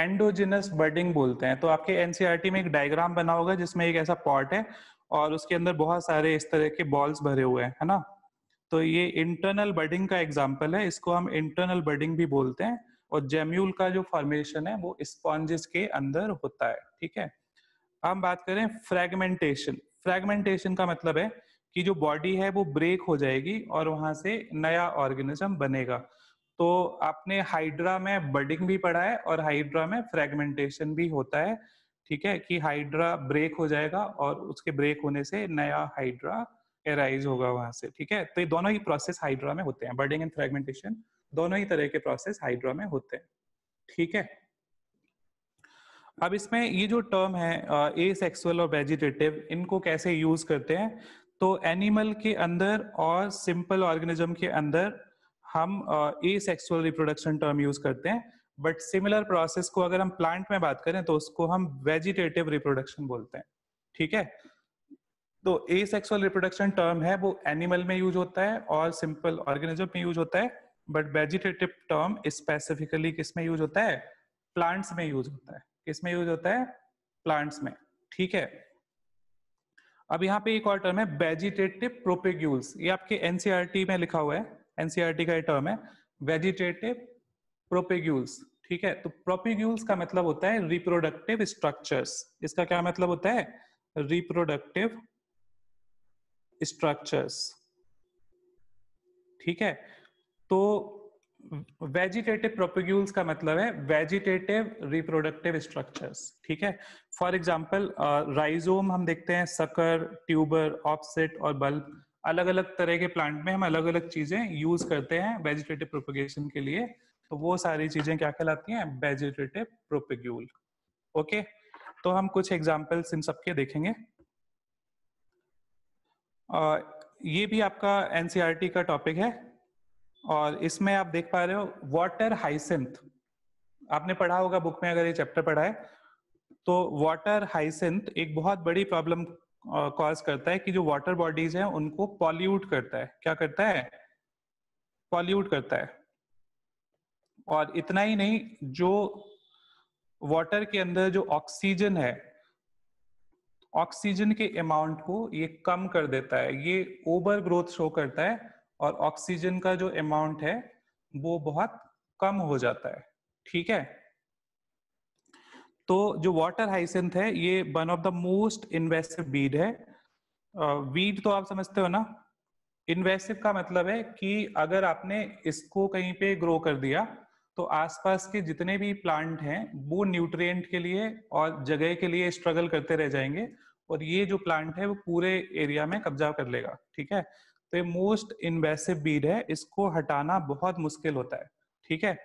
एंडोजिनस बर्डिंग बोलते हैं तो आपके एनसीआरटी e में एक डायग्राम बना होगा जिसमें एक ऐसा पॉट है और उसके अंदर बहुत सारे इस तरह के बॉल्स भरे हुए हैं है ना तो ये इंटरनल बर्डिंग का एग्जाम्पल है इसको हम इंटरनल बर्डिंग भी बोलते हैं और जेम्यूल का जो फॉर्मेशन है वो स्पॉन्जेस के अंदर होता है ठीक है हम बात करें फ्रेगमेंटेशन फ्रेगमेंटेशन का मतलब है कि जो बॉडी है वो ब्रेक हो जाएगी और वहां से नया ऑर्गेनिज्म बनेगा तो आपने हाइड्रा में बडिंग भी पढ़ा है और हाइड्रा में फ्रेगमेंटेशन भी होता है ठीक है कि हाइड्रा ब्रेक हो जाएगा और उसके ब्रेक होने से नया हाइड्रा एराइज होगा वहां से ठीक है तो ये दोनों ही प्रोसेस हाइड्रा में होते हैं बर्डिंग एंड फ्रेगमेंटेशन दोनों ही तरह के प्रोसेस हाइड्रा में होते हैं ठीक है अब इसमें ये जो टर्म है ए uh, सेक्सुअल और वेजिटेटिव इनको कैसे यूज करते हैं तो एनिमल के अंदर और सिंपल ऑर्गेनिज्म के अंदर हम asexual reproduction term use करते हैं बट सिमिलर प्रोसेस को अगर हम प्लांट में बात करें तो उसको हम वेजिटेटिव रिप्रोडक्शन बोलते हैं ठीक है तो ए सेक्सुअल रिप्रोडक्शन टर्म है वो एनिमल में यूज होता है और सिंपल ऑर्गेनिज्म में यूज होता है बट वेजिटेटिव टर्म स्पेसिफिकली किसमें यूज होता है प्लांट्स में यूज होता है किसमें यूज होता है प्लांट्स में ठीक है अब यहाँ पे एक और टर्म है वेजिटेटिव प्रोपेग्यूल्स ये आपके एनसीआरटी e में लिखा हुआ है एनसीआरटी e का ये टर्म है वेजिटेटिव प्रोपेग्यूल्स ठीक है तो प्रोपेग्यूल्स का मतलब होता है रिप्रोडक्टिव स्ट्रक्चर्स इसका क्या मतलब होता है रिप्रोडक्टिव स्ट्रक्चर्स ठीक है तो वेजिटेटिव प्रोपिग्यूल्स का मतलब है वेजिटेटिव रिप्रोडक्टिव स्ट्रक्चर्स ठीक है फॉर एग्जाम्पल राइजोम हम देखते हैं सकर ट्यूबर ऑपसेट और बल्ब अलग अलग तरह के प्लांट में हम अलग अलग चीजें यूज करते हैं वेजिटेटिव प्रोपिगेशन के लिए तो वो सारी चीजें क्या कहलाती हैं वेजिटेटिव प्रोपिग्यूल ओके तो हम कुछ एग्जाम्पल्स इन सबके देखेंगे आ, uh, ये भी आपका एनसीआरटी e का टॉपिक है और इसमें आप देख पा रहे हो वाटर हाइसिंथ आपने पढ़ा होगा बुक में अगर ये चैप्टर पढ़ा है तो वाटर हाइसिंथ एक बहुत बड़ी प्रॉब्लम कॉज करता है कि जो वाटर बॉडीज हैं उनको पॉल्यूट करता है क्या करता है पॉल्यूट करता है और इतना ही नहीं जो वाटर के अंदर जो ऑक्सीजन है ऑक्सीजन के अमाउंट को ये कम कर देता है ये ओवर ग्रोथ शो करता है और ऑक्सीजन का जो अमाउंट है वो बहुत कम हो जाता है ठीक है तो जो वाटर हाइसेंथ है ये one of the most invasive weed है वीड तो आप समझते हो ना इन्वेस्टिव का मतलब है कि अगर आपने इसको कहीं पे ग्रो कर दिया तो आसपास के जितने भी प्लांट हैं वो न्यूट्रिएंट के लिए और जगह के लिए स्ट्रगल करते रह जाएंगे और ये जो प्लांट है वो पूरे एरिया में कब्जा कर लेगा ठीक है तो ये मोस्ट इन्वेसिव बीड है इसको हटाना बहुत मुश्किल होता है ठीक है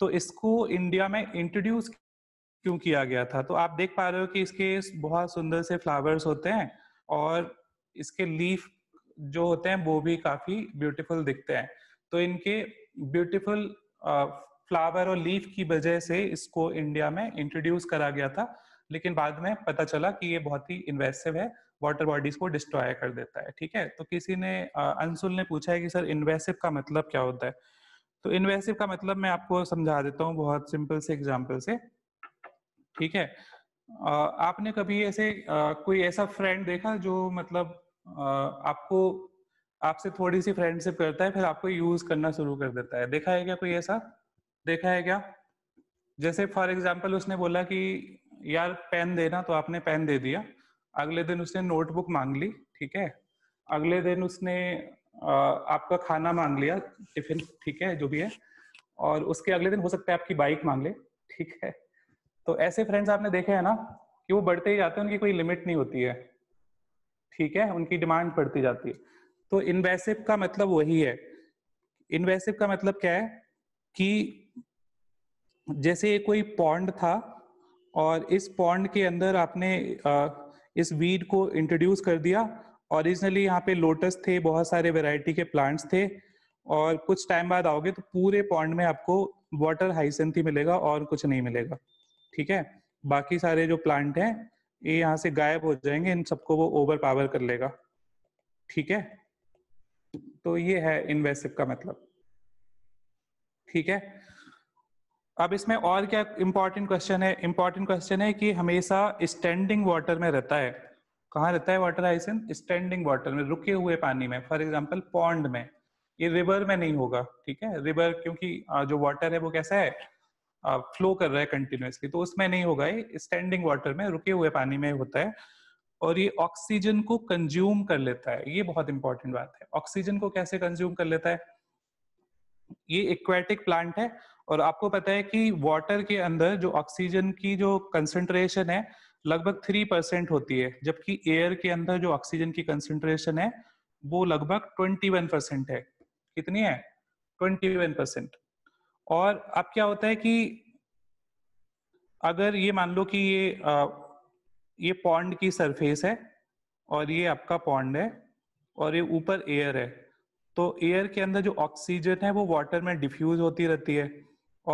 तो इसको इंडिया में इंट्रोड्यूस क्यों किया गया था तो आप देख पा रहे हो कि इसके बहुत सुंदर से फ्लावर्स होते हैं और इसके लीफ जो होते हैं वो भी काफी ब्यूटीफुल दिखते हैं तो इनके ब्यूटीफुल फ्लावर और लीफ की वजह से इसको इंडिया में इंट्रोड्यूस करा गया था लेकिन बाद में पता चला कि ये बहुत ही इन्वेस्टिव है वाटर बॉडीज को डिस्ट्रॉय कर देता है ठीक है तो किसी ने अंसुल ने पूछा है कि सर इन्वेसिव का मतलब क्या होता है तो इन्वेसिव का मतलब मैं आपको समझा देता हूँ बहुत सिंपल से एग्जाम्पल से ठीक है आपने कभी ऐसे कोई ऐसा फ्रेंड देखा जो मतलब आपको आपसे थोड़ी सी फ्रेंडशिप करता है फिर आपको यूज करना शुरू कर देता है देखा है क्या कोई ऐसा देखा है क्या जैसे फॉर एग्जाम्पल उसने बोला कि यार पेन देना तो आपने पेन दे दिया अगले दिन उसने नोटबुक मांग ली ठीक है अगले दिन उसने आपका खाना मांग लिया टिफिन ठीक है जो भी है और उसके अगले दिन हो सकता है आपकी बाइक मांग ले ठीक है तो ऐसे फ्रेंड्स आपने देखे है ना कि वो बढ़ते ही जाते हैं उनकी कोई लिमिट नहीं होती है ठीक है उनकी डिमांड बढ़ती जाती है तो इन्वेसिव का मतलब वही है इन्वेसिव का मतलब क्या है कि जैसे कोई पॉन्ड था और इस पॉन्ड के अंदर आपने आ, इस वीड को इंट्रोड्यूस कर दिया ओरिजिनली यहाँ पे लोटस थे बहुत सारे वेराइटी के प्लांट्स थे और कुछ टाइम बाद आओगे तो पूरे पॉन्ड में आपको वाटर ही मिलेगा और कुछ नहीं मिलेगा ठीक है बाकी सारे जो प्लांट हैं ये यहाँ से गायब हो जाएंगे इन सबको वो ओवर पावर कर लेगा ठीक है तो ये है इन्वेसिव का मतलब ठीक है अब इसमें और क्या इंपॉर्टेंट क्वेश्चन है इंपॉर्टेंट क्वेश्चन है कि हमेशा स्टैंडिंग वाटर में रहता है कहाँ रहता है वाटर आइसन स्टैंडिंग वाटर में रुके हुए पानी में फॉर एग्जाम्पल पॉन्ड में ये रिवर में नहीं होगा ठीक है रिवर क्योंकि जो वाटर है वो कैसा है फ्लो कर रहा है कंटिन्यूसली तो उसमें नहीं होगा ये स्टैंडिंग वाटर में रुके हुए पानी में होता है और ये ऑक्सीजन को कंज्यूम कर लेता है ये बहुत इंपॉर्टेंट बात है ऑक्सीजन को कैसे कंज्यूम कर लेता है ये एक्वेटिक प्लांट है और आपको पता है कि वाटर के अंदर जो ऑक्सीजन की जो कंसेंट्रेशन है लगभग थ्री परसेंट होती है जबकि एयर के अंदर जो ऑक्सीजन की कंसेंट्रेशन है वो लगभग ट्वेंटी वन परसेंट है कितनी है ट्वेंटी वन परसेंट और अब क्या होता है कि अगर ये मान लो कि ये आ, ये पॉन्ड की सरफेस है और ये आपका पॉन्ड है और ये ऊपर एयर है तो एयर के अंदर जो ऑक्सीजन है वो वाटर में डिफ्यूज होती रहती है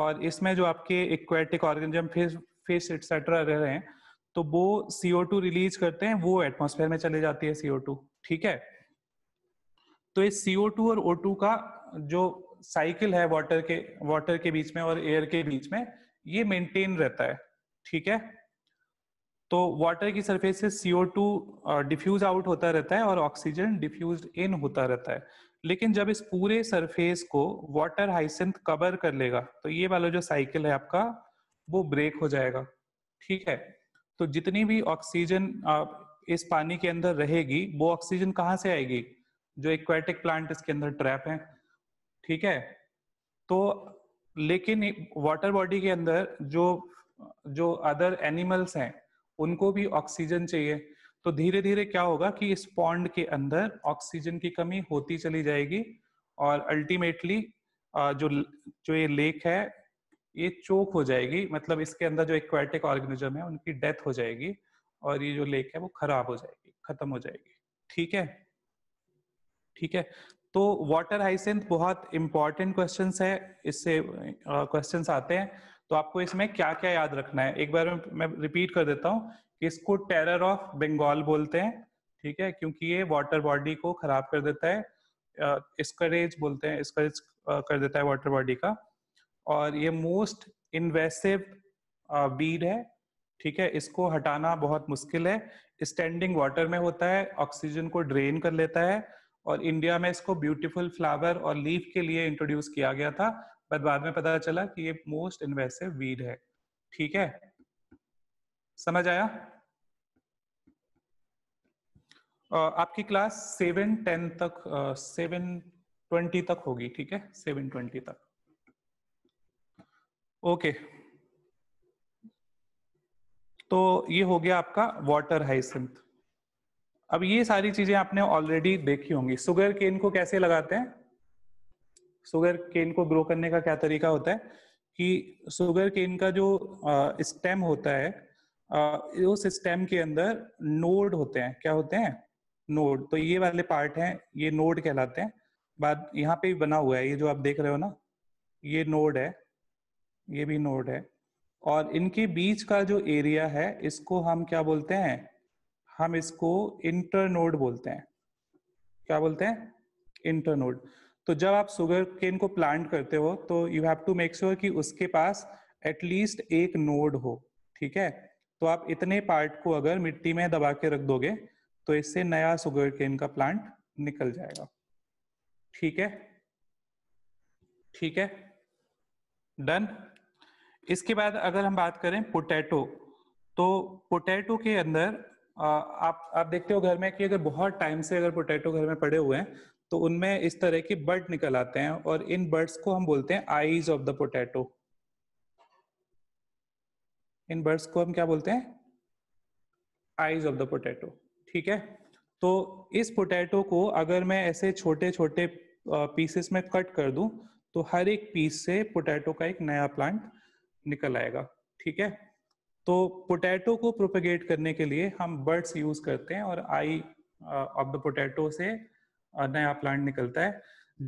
और इसमें जो आपके aquatic organism fish fish etcetera रह रहे हैं तो वो सीओ टू रिलीज करते हैं वो एटमोसफेयर में चले जाती है सीओ टू ठीक है तो इस सीओ टू और ओ टू का जो साइकिल है वाटर के वाटर के बीच में और एयर के बीच में ये मेंटेन रहता है ठीक है तो वाटर की सरफेस से सीओ टू डिफ्यूज आउट होता रहता है और ऑक्सीजन डिफ्यूज इन होता रहता है लेकिन जब इस पूरे सरफेस को वाटर हाइसेंथ कवर कर लेगा तो ये वाला जो साइकिल है आपका वो ब्रेक हो जाएगा ठीक है तो जितनी भी ऑक्सीजन इस पानी के अंदर रहेगी वो ऑक्सीजन कहाँ से आएगी जो एक्वेटिक प्लांट इसके अंदर ट्रैप है ठीक है तो लेकिन वाटर बॉडी के अंदर जो जो अदर एनिमल्स हैं उनको भी ऑक्सीजन चाहिए तो धीरे धीरे क्या होगा कि इस पॉन्ड के अंदर ऑक्सीजन की कमी होती चली जाएगी और अल्टीमेटली जो जो ये लेक है ये चोक हो जाएगी मतलब इसके अंदर जो इक्वेटिक ऑर्गेनिज्म है उनकी डेथ हो जाएगी और ये जो लेक है वो खराब हो जाएगी खत्म हो जाएगी ठीक है ठीक है तो वाटर हाइसेंथ बहुत इंपॉर्टेंट क्वेश्चन है इससे क्वेश्चन आते हैं तो आपको इसमें क्या क्या याद रखना है एक बार मैं रिपीट कर देता हूँ इसको टेरर ऑफ बंगाल बोलते हैं ठीक है क्योंकि ये वाटर बॉडी को खराब कर देता है स्करेज बोलते हैं स्करेज कर देता है वाटर बॉडी का और ये मोस्ट इन्वेसिव बीड है ठीक है इसको हटाना बहुत मुश्किल है स्टैंडिंग वाटर में होता है ऑक्सीजन को ड्रेन कर लेता है और इंडिया में इसको ब्यूटीफुल फ्लावर और लीफ के लिए इंट्रोड्यूस किया गया था बट बाद में पता चला कि ये मोस्ट इन्वेसिव वीड है ठीक है समझ आया आपकी क्लास सेवन टेन तक सेवन ट्वेंटी तक होगी ठीक है सेवन ट्वेंटी तक ओके तो ये हो गया आपका वाटर हाइसिंथ अब ये सारी चीजें आपने ऑलरेडी देखी होंगी सुगर केन को कैसे लगाते हैं सुगर केन को ग्रो करने का क्या तरीका होता है कि सुगर केन का जो स्टेम होता है उस स्टेम के अंदर नोड होते हैं क्या होते हैं नोड तो ये वाले पार्ट हैं ये नोड कहलाते हैं बाद यहाँ पे भी बना हुआ है ये जो आप देख रहे हो ना ये नोड है ये भी नोड है और इनके बीच का जो एरिया है इसको हम क्या बोलते हैं हम इसको इंटर नोड बोलते हैं क्या बोलते हैं इंटर नोड तो जब आप सुगर केन को प्लांट करते हो तो you have to make sure कि उसके पास एटलीस्ट एक नोड हो ठीक है तो आप इतने पार्ट को अगर मिट्टी में दबा के रख दोगे तो इससे नया सुगर केन का प्लांट निकल जाएगा ठीक है ठीक है डन इसके बाद अगर हम बात करें पोटैटो तो पोटैटो के अंदर आप आप देखते हो घर में कि अगर बहुत टाइम से अगर पोटैटो घर में पड़े हुए हैं तो उनमें इस तरह के बर्ड निकल आते हैं और इन बर्ड्स को हम बोलते हैं eyes of the potato in buds को हम क्या बोलते हैं आईज ऑफ द पोटैटो ठीक है तो इस पोटैटो को अगर मैं ऐसे छोटे छोटे पीसेस में कट कर दूं तो हर एक पीस से पोटैटो का एक नया प्लांट निकल आएगा ठीक है तो पोटैटो को प्रोपेगेट करने के लिए हम बर्ड्स यूज करते हैं और आई ऑफ द पोटैटो से नया प्लांट निकलता है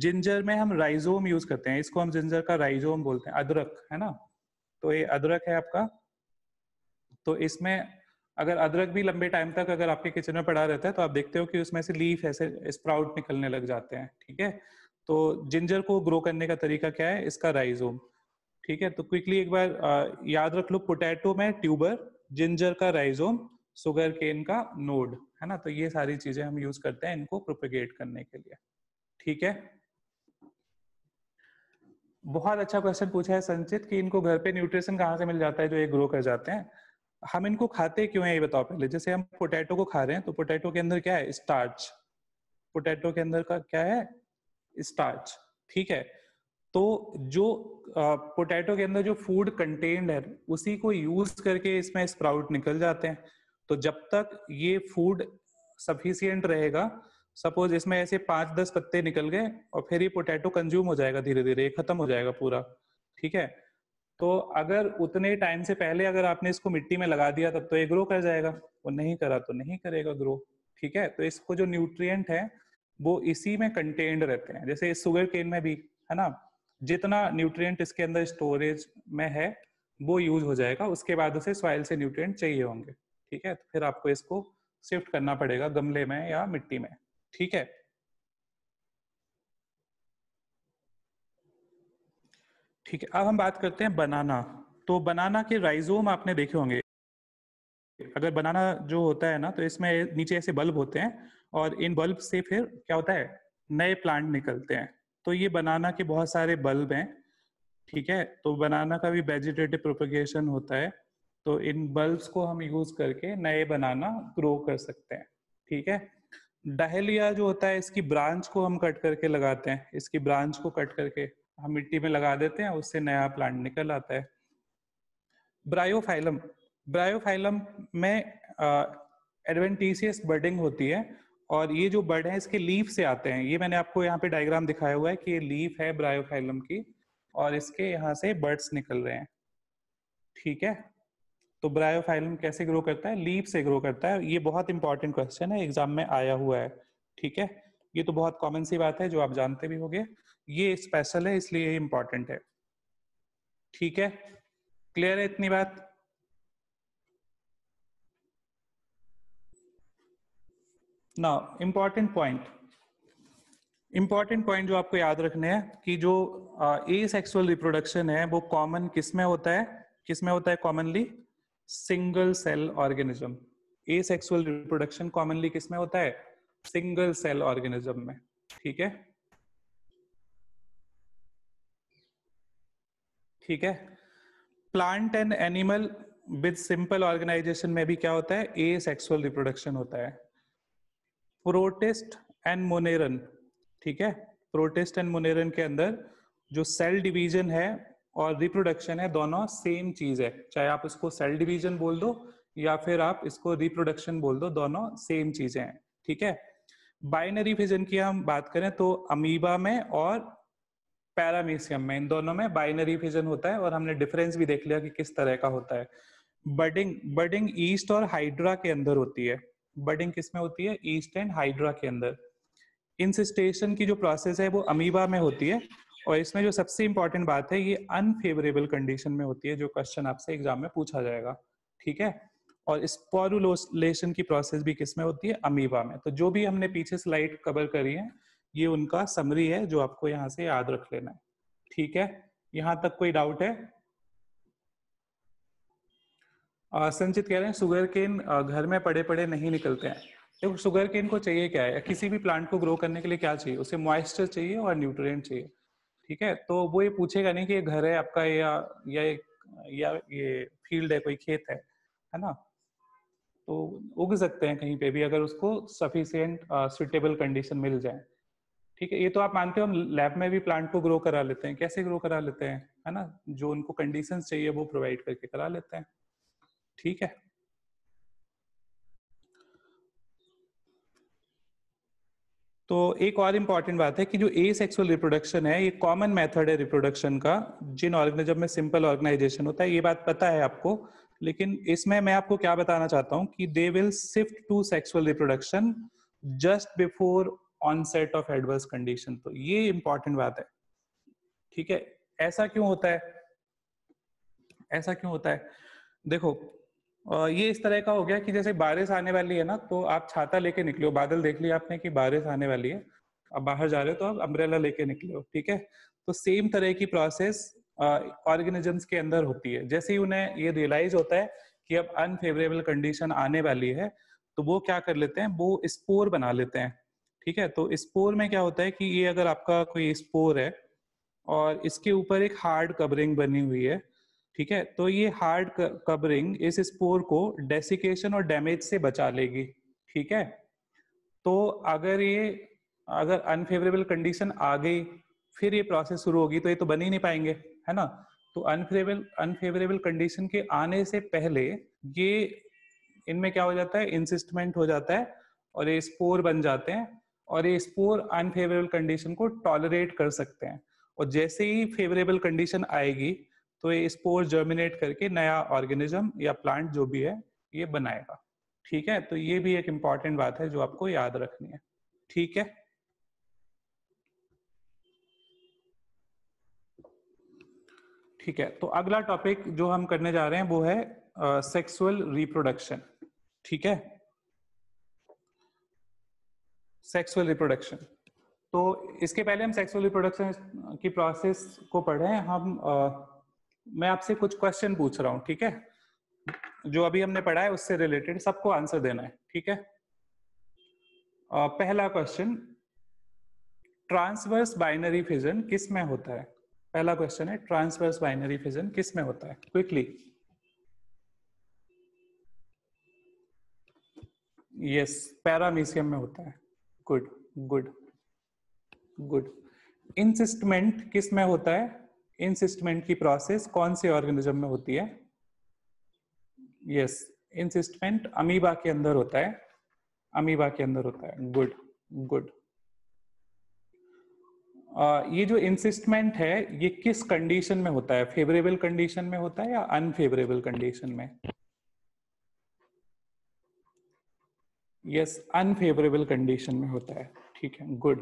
जिंजर में हम राइजोम यूज करते हैं इसको हम जिंजर का राइजोम बोलते हैं अदरक है ना तो ये अदरक है आपका तो इसमें अगर अदरक भी लंबे टाइम तक अगर आपके किचन में पड़ा रहता है तो आप देखते हो कि उसमें से लीफ ऐसे स्प्राउट निकलने लग जाते हैं ठीक है तो जिंजर को ग्रो करने का तरीका क्या है इसका राइजोम ठीक है तो क्विकली एक बार याद रख लो पोटैटो में ट्यूबर जिंजर का राइजोम सुगर केन का नोड है ना तो ये सारी चीजें हम यूज करते हैं इनको प्रोपेगेट करने के लिए ठीक है बहुत अच्छा क्वेश्चन पूछा है संचित कि इनको घर पे न्यूट्रिशन कहाँ से मिल जाता है जो ये ग्रो कर जाते हैं हम इनको खाते क्यों हैं ये बताओ पहले जैसे हम पोटैटो को खा रहे हैं तो पोटैटो के अंदर क्या है स्टार्च पोटैटो के अंदर का क्या है स्टार्च ठीक है तो जो पोटैटो के अंदर जो फूड कंटेन्ड है उसी को यूज करके इसमें स्प्राउट निकल जाते हैं तो जब तक ये फूड सफिशियंट रहेगा सपोज इसमें ऐसे पांच दस पत्ते निकल गए और फिर ये पोटैटो कंज्यूम हो जाएगा धीरे धीरे खत्म हो जाएगा पूरा ठीक है तो अगर उतने टाइम से पहले अगर आपने इसको मिट्टी में लगा दिया तब तो ये ग्रो कर जाएगा वो नहीं करा तो नहीं करेगा ग्रो ठीक है तो इसको जो न्यूट्रिएंट है वो इसी में कंटेन्ड रहते हैं जैसे सुगर केन में भी है ना जितना न्यूट्रिएंट इसके अंदर स्टोरेज में है वो यूज हो जाएगा उसके बाद उसे सॉइल से न्यूट्रिएंट चाहिए होंगे ठीक है तो फिर आपको इसको शिफ्ट करना पड़ेगा गमले में या मिट्टी में ठीक है ठीक है अब हम बात करते हैं बनाना तो बनाना के राइजोम आपने देखे होंगे अगर बनाना जो होता है ना तो इसमें नीचे ऐसे बल्ब होते हैं और इन बल्ब से फिर क्या होता है नए प्लांट निकलते हैं तो ये बनाना के बहुत सारे बल्ब हैं ठीक है तो बनाना का भी वेजिटेटिव प्रोपोगेशन होता है तो इन बल्ब्स को हम यूज करके नए बनाना ग्रो कर सकते हैं ठीक है डहलिया जो होता है इसकी ब्रांच को हम कट करके लगाते हैं इसकी ब्रांच को कट करके हम मिट्टी में लगा देते हैं उससे नया प्लांट निकल आता है ब्रायोफाइलम ब्रायोफाइलम में एडवेंटीसियस बर्डिंग होती है और ये जो बर्ड है इसके लीफ से आते हैं ये मैंने आपको यहाँ पे डायग्राम दिखाया हुआ है कि ये लीफ है ब्रायोफाइलम की और इसके यहाँ से बर्ड्स निकल रहे हैं ठीक है तो ब्रायोफाइलम कैसे ग्रो करता है लीफ से ग्रो करता है ये बहुत इंपॉर्टेंट क्वेश्चन है एग्जाम में आया हुआ है ठीक है ये तो बहुत कॉमन सी बात है जो आप जानते भी होंगे ये स्पेशल है इसलिए ये इंपॉर्टेंट है ठीक है क्लियर है इतनी बात ना इंपॉर्टेंट पॉइंट इंपॉर्टेंट पॉइंट जो आपको याद रखने हैं कि जो ए सेक्सुअल रिप्रोडक्शन है वो कॉमन किसमें होता है किसमें होता है commonly single cell organism asexual reproduction commonly किसमें होता है सिंगल सेल ऑर्गेनिज्म में ठीक है ठीक है plant and animal with simple organisation में भी क्या होता है ए सेक्सुअल रिप्रोडक्शन होता है प्रोटेस्ट एंड मोनेरन ठीक है प्रोटेस्ट एंड मोनेरन के अंदर जो सेल डिवीजन है और रिप्रोडक्शन है दोनों सेम चीज है चाहे आप इसको सेल डिवीजन बोल दो या फिर आप इसको रिप्रोडक्शन बोल दो दोनों सेम चीजें हैं ठीक है बाइनरी फिजन की हम बात करें तो अमीबा में और पैरामीसियम में इन दोनों में बाइनरी फिजन होता है और हमने डिफरेंस भी देख लिया कि किस तरह का होता है बडिंग बडिंग ईस्ट और हाइड्रा के अंदर होती है बडिंग किस में होती है ईस्ट एंड हाइड्रा के अंदर इंसिस्टेशन की जो प्रोसेस है वो अमीबा में होती है और इसमें जो सबसे इंपॉर्टेंट बात है ये अनफेवरेबल कंडीशन में होती है जो क्वेश्चन आपसे एग्जाम में पूछा जाएगा ठीक है और स्पॉरुलोलेशन की प्रोसेस भी किसमें होती है अमीबा में तो जो भी हमने पीछे स्लाइड कवर करी है ये उनका समरी है जो आपको यहाँ से याद रख लेना है ठीक है यहां तक कोई डाउट है आ, संचित कह रहे हैं सुगर केन घर में पड़े पड़े नहीं निकलते हैं देखो सुगर केन को चाहिए क्या है किसी भी प्लांट को ग्रो करने के लिए क्या चाहिए उसे मॉइस्चर चाहिए और न्यूट्रिएंट चाहिए ठीक है तो वो ये पूछेगा नहीं कि ये घर है आपका या या ये फील्ड है कोई खेत है है ना तो उग सकते हैं कहीं पे भी अगर उसको सफिशियंट सुटेबल कंडीशन मिल जाए ठीक है ये तो आप मानते हो हम लैब में भी प्लांट को ग्रो करा लेते हैं कैसे ग्रो करा लेते हैं है ना जो उनको कंडीशन चाहिए वो प्रोवाइड करके करा लेते हैं ठीक है तो एक और इम्पॉर्टेंट बात है कि जो ए सेक्सुअल रिप्रोडक्शन है ये कॉमन मेथड है रिप्रोडक्शन का जिन ऑर्गेनिज्म में सिंपल ऑर्गेनाइजेशन होता है ये बात पता है आपको लेकिन इसमें मैं आपको क्या बताना चाहता हूँ कि they will shift to sexual reproduction just before onset of adverse condition तो ये इंपॉर्टेंट बात है ठीक है ऐसा क्यों होता है ऐसा क्यों होता है देखो ये इस तरह का हो गया कि जैसे बारिश आने वाली है ना तो आप छाता लेके निकले हो बादल देख लिया आपने कि बारिश आने वाली है अब बाहर जा रहे हो तो आप अम्ब्रेला लेके निकले हो ठीक है तो सेम तरह की प्रोसेस ऑर्गेनिजम्स के अंदर होती है जैसे ही उन्हें ये रियलाइज होता है कि अब अनफेवरेबल कंडीशन आने वाली है तो वो क्या कर लेते हैं वो स्पोर बना लेते हैं ठीक है तो स्पोर में क्या होता है कि ये अगर आपका कोई स्पोर है और इसके ऊपर एक हार्ड कवरिंग बनी हुई है ठीक है तो ये हार्ड कवरिंग इस स्पोर को डेसिकेशन और डैमेज से बचा लेगी ठीक है तो अगर ये अगर अनफेवरेबल कंडीशन आ गई फिर ये प्रोसेस शुरू होगी तो ये तो बन ही नहीं पाएंगे है ना तो अनफेवरेबल अनफेवरेबल कंडीशन के आने से पहले ये इनमें क्या हो जाता है इंसिस्टमेंट हो जाता है और ये स्पोर बन जाते हैं और ये स्पोर अनफेवरेबल कंडीशन को टॉलरेट कर सकते हैं और जैसे ही फेवरेबल कंडीशन आएगी तो ये स्पोर जर्मिनेट करके नया ऑर्गेनिज्म या प्लांट जो भी है ये बनाएगा ठीक है तो ये भी एक इम्पॉर्टेंट बात है जो आपको याद रखनी है ठीक है ठीक है तो अगला टॉपिक जो हम करने जा रहे हैं वो है सेक्सुअल रिप्रोडक्शन ठीक है सेक्सुअल रिप्रोडक्शन तो इसके पहले हम सेक्सुअल रिप्रोडक्शन की प्रोसेस को पढ़े हम uh, मैं आपसे कुछ क्वेश्चन पूछ रहा हूं ठीक है जो अभी हमने पढ़ा है उससे रिलेटेड सबको आंसर देना है ठीक है uh, पहला क्वेश्चन ट्रांसवर्स बाइनरी फिजन किस में होता है पहला क्वेश्चन है ट्रांसवर्स बाइनरी फिजन किस में होता है क्विकली यस पैरामीसियम में होता है गुड गुड गुड इंसिस्टमेंट किस में होता है इंसिस्टमेंट की प्रोसेस कौन से ऑर्गेनिज्म में होती है यस इंसिस्टमेंट अमीबा के अंदर होता है अमीबा के अंदर होता है गुड गुड ये जो इंसिस्टमेंट है ये किस कंडीशन में होता है फेवरेबल कंडीशन में होता है या अनफेवरेबल कंडीशन में यस अनफेवरेबल कंडीशन में होता है ठीक है गुड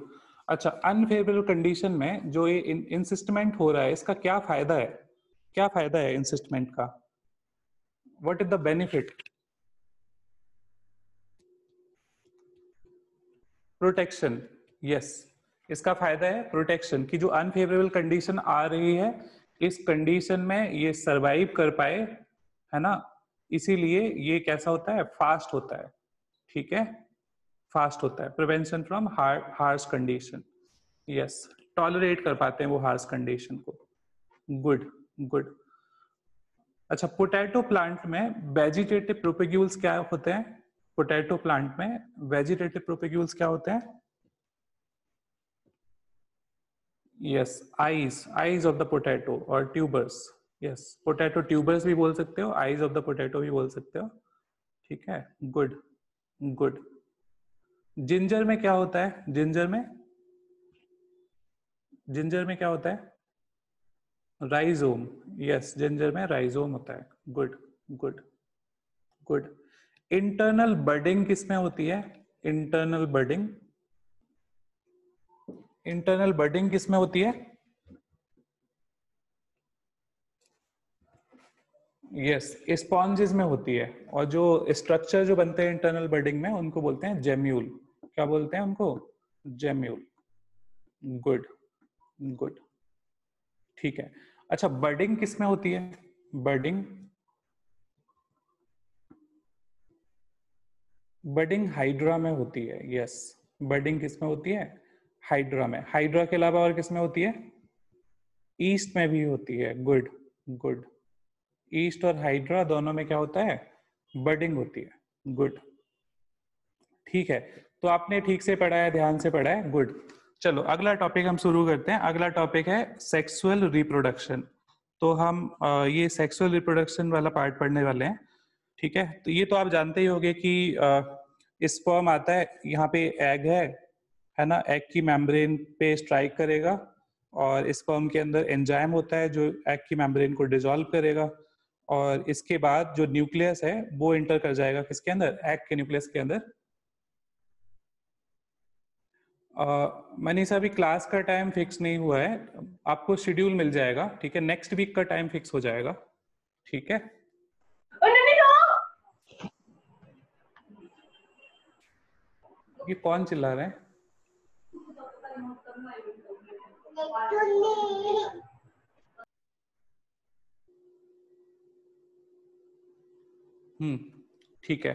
अच्छा अनफेवरेबल कंडीशन में जो ये इंसिस्टमेंट हो रहा है इसका क्या फायदा है क्या फायदा है इंसिस्टमेंट का what is the benefit protection yes इसका फायदा है प्रोटेक्शन की जो अनफेवरेबल कंडीशन आ रही है इस कंडीशन में ये सरवाइव कर पाए है ना इसीलिए ये कैसा होता है फास्ट होता है ठीक है फास्ट होता है prevention from harsh condition yes tolerate कर पाते हैं वो हार्श कंडीशन को गुड गुड अच्छा पोटैटो प्लांट में वेजिटेटिव प्रोपेग्यूल्स क्या होते हैं पोटैटो प्लांट में वेजिटेटिव प्रोपेग्यूल्स क्या होते हैं yes eyes eyes of the potato और ट्यूबर्स यस पोटैटो ट्यूबर्स भी बोल सकते हो आईज ऑफ द पोटैटो भी बोल सकते हो ठीक है गुड गुड जिंजर में क्या होता है जिंजर में जिंजर में क्या होता है राइजोम यस जिंजर में राइजोम होता है good good good internal budding किसमें होती है इंटरनल बर्डिंग इंटरनल बर्डिंग किसमें होती है यस yes, स्पॉन्जेस में होती है और जो स्ट्रक्चर जो बनते हैं इंटरनल बर्डिंग में उनको बोलते हैं जेम्यूल क्या बोलते हैं उनको जेम्यूल गुड गुड ठीक है अच्छा बर्डिंग किसमें होती है बर्डिंग बर्डिंग हाइड्रा में होती है यस yes. बर्डिंग किसमें होती है हाइड्रा में हाइड्रा के अलावा और किसमें होती है ईस्ट में भी होती है गुड गुड ईस्ट और हाइड्रा दोनों में क्या होता है बर्डिंग होती है गुड ठीक है तो आपने ठीक से पढ़ा है ध्यान से पढ़ा है गुड चलो अगला टॉपिक हम शुरू करते हैं अगला टॉपिक है सेक्सुअल रिप्रोडक्शन तो हम ये सेक्सुअल रिप्रोडक्शन वाला पार्ट पढ़ने वाले हैं ठीक है तो ये तो आप जानते ही होंगे कि स्पर्म आता है यहाँ पे एग है है ना एग की मेम्ब्रेन पे स्ट्राइक करेगा और स्पर्म के अंदर एंजाइम होता है जो एग की मेम्ब्रेन को डिजोल्व करेगा और इसके बाद जो न्यूक्लियस है वो इंटर कर जाएगा किसके अंदर एग के न्यूक्लियस के अंदर मनीषा अभी क्लास का टाइम फिक्स नहीं हुआ है आपको शेड्यूल मिल जाएगा ठीक है नेक्स्ट वीक का टाइम फिक्स हो जाएगा ठीक है तो! ये कौन चिल्ला रहे हैं हम्म, ठीक है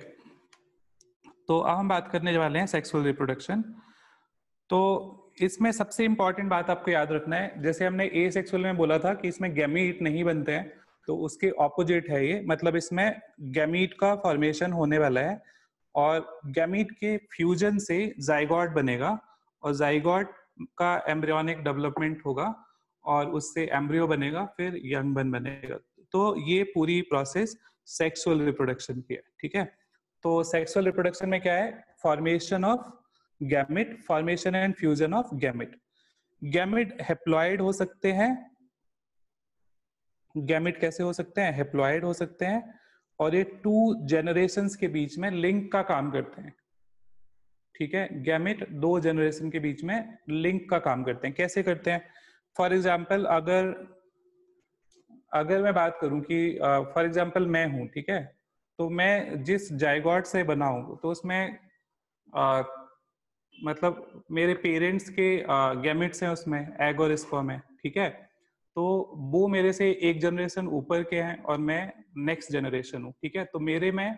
तो अब हम बात करने वाले हैं सेक्सुअल रिप्रोडक्शन तो इसमें सबसे इंपॉर्टेंट बात आपको याद रखना है जैसे हमने ए सेक्सुअल में बोला था कि इसमें गैमीट नहीं बनते हैं तो उसके ऑपोजिट है ये मतलब इसमें गैमीट का फॉर्मेशन होने वाला है और गैमीट के फ्यूजन से जाइगॉट बनेगा और जाइगॉट का एम्ब्रियोनिक डेवलपमेंट होगा और उससे एम्ब्रियो बनेगा फिर यंग बन बनेगा तो ये पूरी प्रोसेस सेक्सुअल रिप्रोडक्शन की है ठीक है तो सेक्सुअल रिप्रोडक्शन में क्या है formation of gamete formation and fusion of gamete gamete haploid हो सकते हैं गैमिट कैसे हो सकते हैं हेप्लॉयड हो सकते हैं और ये टू जनरेशन के बीच में लिंक का काम करते हैं ठीक है गैमेट दो जनरेशन के बीच में लिंक का काम करते हैं कैसे करते हैं फॉर एग्जाम्पल अगर अगर मैं बात करूं कि फॉर uh, एग्जाम्पल मैं हूं ठीक है तो मैं जिस जायगॉड से बना हूं तो उसमें uh, मतलब मेरे पेरेंट्स के गैमिट्स हैं उसमें एग और स्पर्म है ठीक है तो वो मेरे से एक जनरेशन ऊपर के हैं और मैं नेक्स्ट जनरेशन हूँ ठीक है तो मेरे में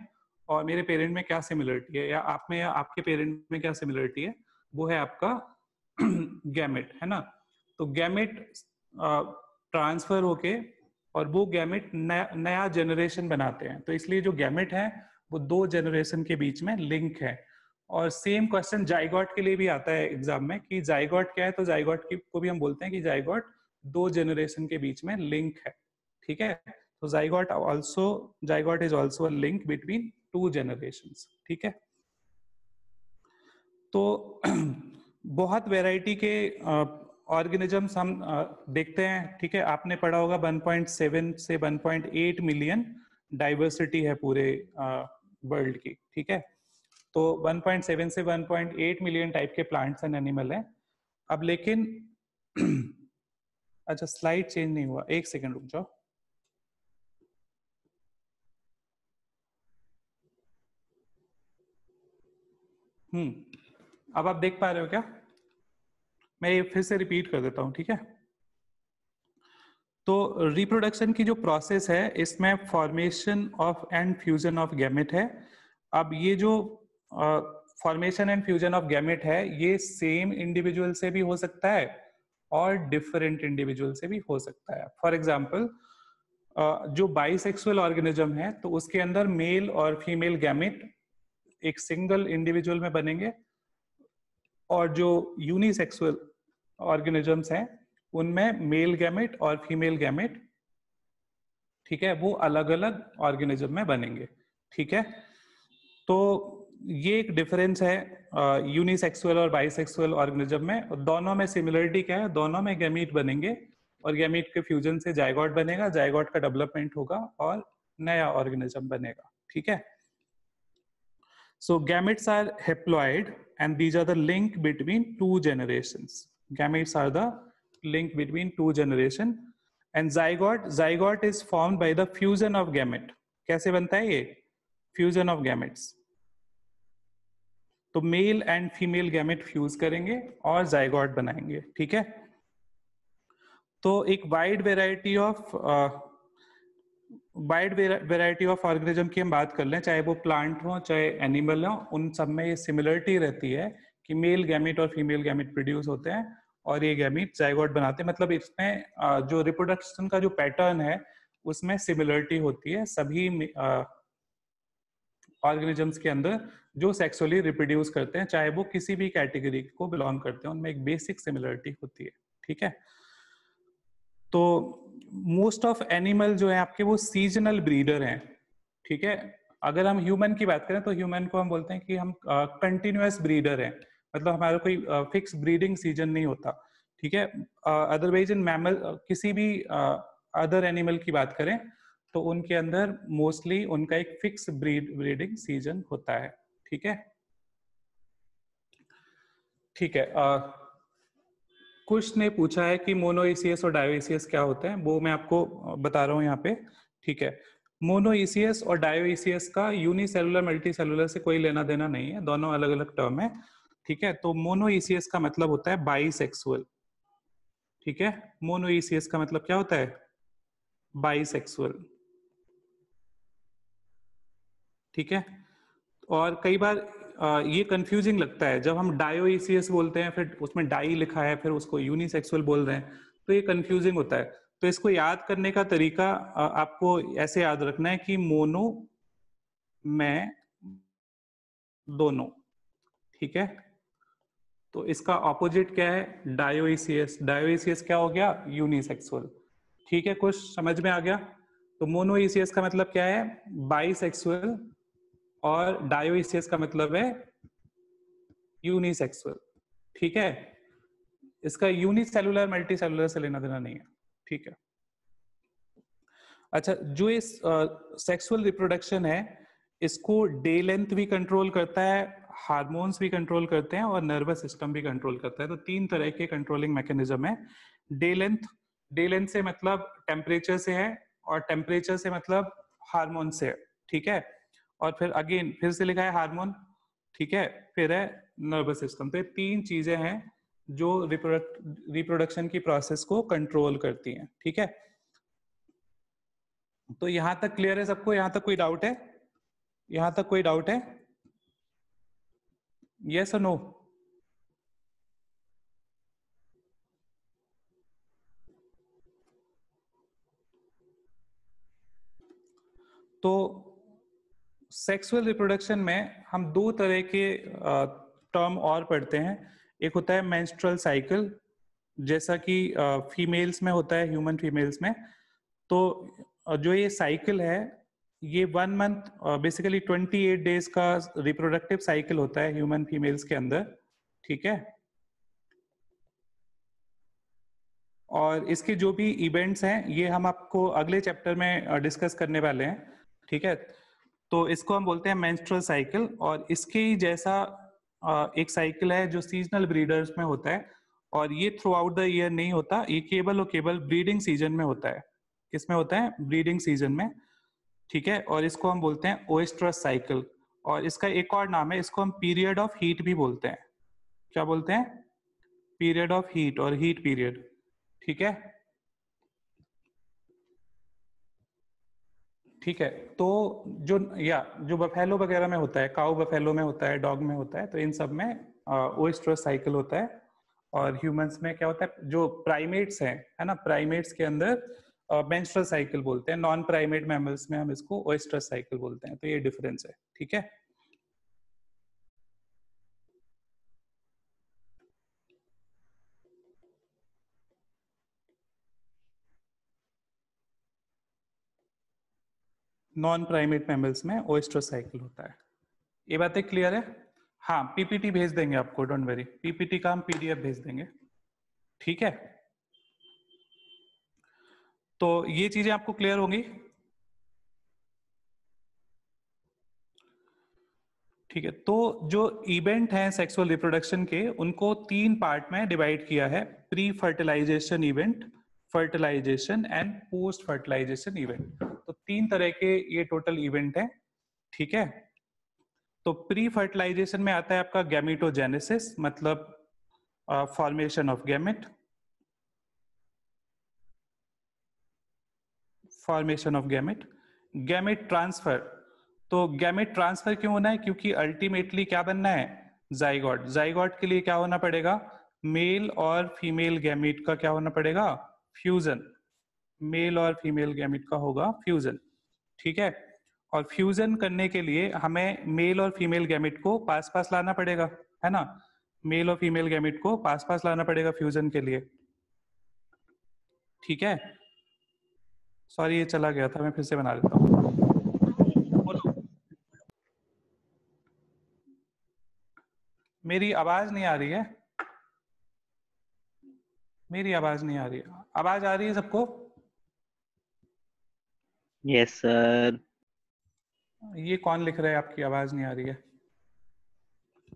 और मेरे पेरेंट में क्या सिमिलरिटी है या आप में या आपके पेरेंट में क्या सिमिलरिटी है वो है आपका गैमेट है ना तो गैमेट ट्रांसफर होके और वो गैमेट नया नया जनरेशन बनाते हैं तो इसलिए जो गैमेट है वो दो जनरेशन के बीच में लिंक है और सेम क्वेश्चन जाइगॉट के लिए भी आता है एग्जाम में कि जाइगॉट क्या है तो जाइगॉट को भी हम बोलते हैं कि जाइगॉट दो जनरेशन के बीच में लिंक है ठीक है तो zygote also zygote is also link between two generation ठीक है तो बहुत वैरायटी के ऑर्गेनिजम्स हम देखते हैं ठीक है आपने पढ़ा होगा 1.7 से 1.8 मिलियन डाइवर्सिटी है पूरे वर्ल्ड की ठीक है तो 1.7 से 1.8 मिलियन टाइप के प्लांट्स एंड एनिमल हैं अब लेकिन अच्छा स्लाइड चेंज नहीं हुआ एक सेकंड रुक जाओ हम्म अब आप देख पा रहे हो क्या मैं ये फिर से रिपीट कर देता हूं ठीक है तो रिप्रोडक्शन की जो प्रोसेस है इसमें formation of and fusion of gamete है अब ये जो formation and fusion of gamete है ये सेम इंडिविजुअल से भी हो सकता है और डिफरेंट इंडिविजुअल से भी हो सकता है फॉर एग्जाम्पल जो बाइसेक्सुअल ऑर्गेनिज्म है तो उसके अंदर मेल और फीमेल गैमेट एक सिंगल इंडिविजुअल में बनेंगे और जो यूनिसेक्सुअल ऑर्गेनिजम्स हैं उनमें मेल गैमेट और फीमेल गैमेट ठीक है वो अलग अलग ऑर्गेनिज्म में बनेंगे ठीक है तो ये एक डिफरेंस है यूनिसेक्सुअल और बाइसेक्सुअल ऑर्गेनिज्म में दोनों में सिमिलरिटी क्या है दोनों में गैमेट बनेंगे और गैमेट के फ्यूजन से जायगॉट बनेगा जायगॉट का डेवलपमेंट होगा और नया ऑर्गेनिज्म बनेगा ठीक है So gametes are haploid and these are the link between two generations. Gametes are the link between two generation and zygote zygote is formed by the fusion of gamete. कैसे बनता है ये फ्यूजन ऑफ गैमेट्स तो male and female gamete fuse करेंगे और zygote बनाएंगे ठीक है तो एक wide variety of wide variety of organism की हम बात कर लें चाहे वो प्लांट हो चाहे एनिमल हो उन सब में ये सिमिलरिटी रहती है कि मेल गैमिट और फीमेल गैमिट प्रोड्यूस होते हैं और ये गैमिट जायगोट बनाते हैं मतलब इसमें जो रिप्रोडक्शन का जो पैटर्न है उसमें सिमिलरिटी होती है सभी ऑर्गेनिजम्स के अंदर जो सेक्सुअली रिप्रोड्यूस करते हैं चाहे वो किसी भी कैटेगरी को बिलोंग करते हैं उनमें एक बेसिक सिमिलरिटी होती है ठीक है तो मोस्ट ऑफ एनिमल जो है आपके वो सीजनल ब्रीडर हैं ठीक है अगर हम ह्यूमन की बात करें तो ह्यूमन को हम बोलते हैं कि हम कंटिन्यूस uh, ब्रीडर हैं मतलब हमारा कोई फिक्स ब्रीडिंग सीजन नहीं होता ठीक है अदरवाइज इन मैमल किसी भी अदर uh, एनिमल की बात करें तो उनके अंदर मोस्टली उनका एक फिक्स ब्रीड ब्रीडिंग सीजन होता है ठीक है ठीक है uh, कुछ ने पूछा है कि मोनो ईसीएस और डायो ईसीएस क्या होते हैं वो मैं आपको बता रहा हूँ यहाँ पे ठीक है मोनो ईसीएस और डायो ईसीएस का यूनिसेलुलर मल्टी सेलुलर से कोई लेना देना नहीं है दोनों अलग अलग टर्म है ठीक है तो मोनो ईसीएस का मतलब होता है बाईसेक्सुअल ठीक है मोनो ईसीएस का मतलब क्या होता है बाईसेक्सुअल ठीक है और कई बार ये कंफ्यूजिंग लगता है जब हम डायो ईसीएस बोलते हैं फिर उसमें डाई लिखा है फिर उसको यूनिसेक्सुअल बोल रहे हैं तो ये कंफ्यूजिंग होता है तो इसको याद करने का तरीका आपको ऐसे याद रखना है कि मोनो में दोनों ठीक है तो इसका ऑपोजिट क्या है डायो डायोएसीएस क्या हो गया यूनिसेक्सुअल ठीक है कुछ समझ में आ गया तो मोनोएसीएस का मतलब क्या है बाईसेक्सुअल और डायोइसियस का मतलब है यूनिसेक्सुअल ठीक है इसका यूनिसेलुलर मल्टी सेलुलर से लेना देना नहीं है ठीक है अच्छा जो इस सेक्सुअल रिप्रोडक्शन है इसको डे लेंथ भी कंट्रोल करता है हार्मोन्स भी कंट्रोल करते हैं और नर्वस सिस्टम भी कंट्रोल करता है तो तीन तरह के कंट्रोलिंग मैकेनिज्म है डे लेंथ डे लेंथ से मतलब टेम्परेचर से है और टेम्परेचर से मतलब हार्मोन से है ठीक है और फिर अगेन फिर से लिखा है हार्मोन ठीक है फिर है नर्वस सिस्टम तो ये तीन चीजें हैं जो रिप्रोडक्शन की प्रोसेस को कंट्रोल करती हैं ठीक है तो यहां तक क्लियर है सबको यहां तक कोई डाउट है यहां तक कोई डाउट है यस और नो तो सेक्सुअल रिप्रोडक्शन में हम दो तरह के टर्म और पढ़ते हैं एक होता है मेंस्ट्रुअल साइकिल जैसा कि फीमेल्स में होता है ह्यूमन फीमेल्स में तो जो ये साइकिल है ये one month basically twenty eight days का रिप्रोडक्टिव साइकिल होता है ह्यूमन फीमेल्स के अंदर ठीक है और इसके जो भी इवेंट्स हैं ये हम आपको अगले चैप्टर में डिस्कस करने वाले हैं ठीक है तो इसको हम बोलते हैं मेंस्ट्रुअल साइकिल और इसके ही जैसा एक साइकिल है जो सीजनल ब्रीडर्स में होता है और ये थ्रू आउट द ईयर नहीं होता ये केवल और केवल ब्रीडिंग सीजन में होता है किसमें होता है ब्रीडिंग सीजन में ठीक है और इसको हम बोलते हैं ओएस्ट्रस साइकिल और इसका एक और नाम है इसको हम पीरियड ऑफ हीट भी बोलते हैं क्या बोलते हैं पीरियड ऑफ हीट और हीट पीरियड ठीक है ठीक है तो जो या जो बफेलो वगैरह में होता है काउ बफेलो में होता है डॉग में होता है तो इन सब में ओस्ट्रस साइकिल होता है और ह्यूमंस में क्या होता है जो प्राइमेट्स हैं है ना प्राइमेट्स के अंदर मेंस्ट्रुअल साइकिल बोलते हैं नॉन प्राइमेट मैमल्स में हम इसको ओस्ट्रस साइकिल बोलते हैं तो ये डिफरेंस है ठीक है नॉन प्राइमेट मैमल्स में ओएस्ट्रोसाइकिल होता है ये बातें क्लियर है हाँ पीपीटी भेज देंगे आपको डोंट वरी पीपीटी का हम पीडीएफ भेज देंगे ठीक है तो ये चीजें आपको क्लियर होंगी ठीक है तो जो इवेंट हैं सेक्सुअल रिप्रोडक्शन के उनको तीन पार्ट में डिवाइड किया है pre fertilisation event fertilisation and post fertilisation event तीन तरह के ये टोटल इवेंट है ठीक है तो प्री फर्टिलाइजेशन में आता है आपका गैमिटोजेनेसिस मतलब formation of gamete formation of gamete gamete transfer तो गैमेट ट्रांसफर क्यों होना है क्योंकि अल्टीमेटली क्या बनना है जाइगॉट जाइगॉट के लिए क्या होना पड़ेगा मेल और फीमेल गैमेट का क्या होना पड़ेगा फ्यूजन मेल और फीमेल गैमिट का होगा फ्यूजन ठीक है और फ्यूजन करने के लिए हमें मेल और फीमेल गैमिट को पास पास लाना पड़ेगा है ना मेल और फीमेल गैमिट को पास पास लाना पड़ेगा फ्यूजन के लिए ठीक है सॉरी ये चला गया था मैं फिर से बना देता हूँ मेरी आवाज नहीं आ रही है मेरी आवाज नहीं आ रही है आवाज आ रही है सबको यस सर ये कौन लिख रहा है आपकी आवाज नहीं आ रही है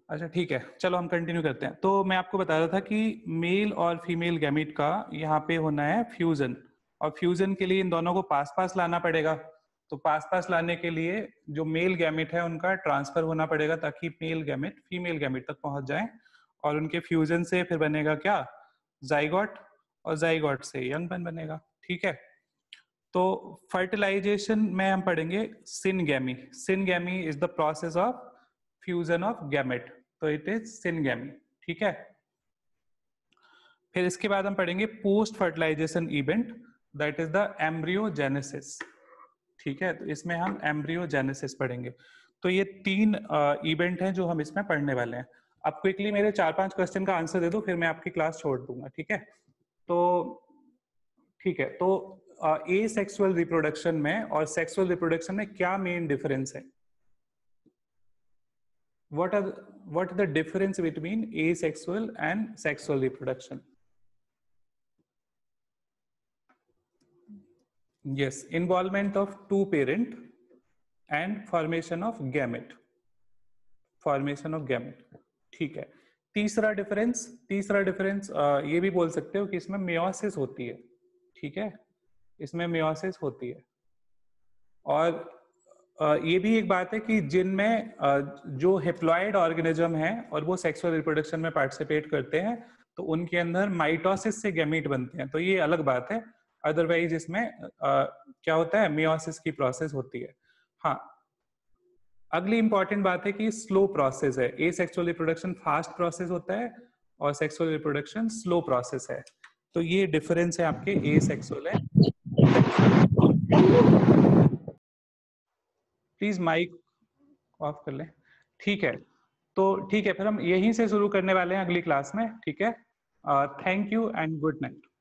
अच्छा ठीक है चलो हम कंटिन्यू करते हैं तो मैं आपको बता रहा था कि मेल और फीमेल गैमिट का यहाँ पे होना है फ्यूजन और फ्यूजन के लिए इन दोनों को पास पास लाना पड़ेगा तो पास पास लाने के लिए जो मेल गैमिट है उनका ट्रांसफर होना पड़ेगा ताकि मेल गैमिट फीमेल गैमिट तक पहुंच जाए और उनके फ्यूजन से फिर बनेगा क्या जाइगॉट और जाइगॉट से यंग बन बनेगा ठीक है तो फर्टिलाइजेशन में हम पढ़ेंगे syngamy syngamy is the process of fusion of gamete तो इट इज सिनगेमी ठीक है फिर इसके बाद हम पढ़ेंगे post fertilisation event that is the embryogenesis ठीक है तो इसमें हम एम्ब्रियोजेनेसिस पढ़ेंगे तो ये तीन इवेंट uh, हैं जो हम इसमें पढ़ने वाले हैं अब क्विकली मेरे चार पांच क्वेश्चन का आंसर दे दो फिर मैं आपकी क्लास छोड़ दूंगा ठीक है तो ठीक है तो ए सेक्सुअल रिप्रोडक्शन में और सेक्सुअल रिप्रोडक्शन में क्या मेन डिफरेंस है what are what the difference between asexual and sexual reproduction yes involvement of two parent and formation of gamete formation of gamete ठीक है तीसरा डिफरेंस तीसरा डिफरेंस ये भी बोल सकते हो कि इसमें मेयोसिस होती है ठीक है इसमें मियोसिस होती है और ये भी एक बात है कि जिनमें जो हेप्लॉइड ऑर्गेनिज्म है और वो सेक्सुअल रिप्रोडक्शन में पार्टिसिपेट करते हैं तो उनके अंदर माइटोसिस से गैमेट बनते हैं तो ये अलग बात है अदरवाइज इसमें क्या होता है मियोसिस की प्रोसेस होती है हाँ अगली इंपॉर्टेंट बात है कि स्लो प्रोसेस है asexual reproduction fast process होता है और सेक्सुअल रिप्रोडक्शन स्लो प्रोसेस है तो ये डिफरेंस है आपके ए सेक्सुअल है प्लीज माइक ऑफ कर लें ठीक है तो ठीक है फिर हम यहीं से शुरू करने वाले हैं अगली क्लास में ठीक है thank you and good night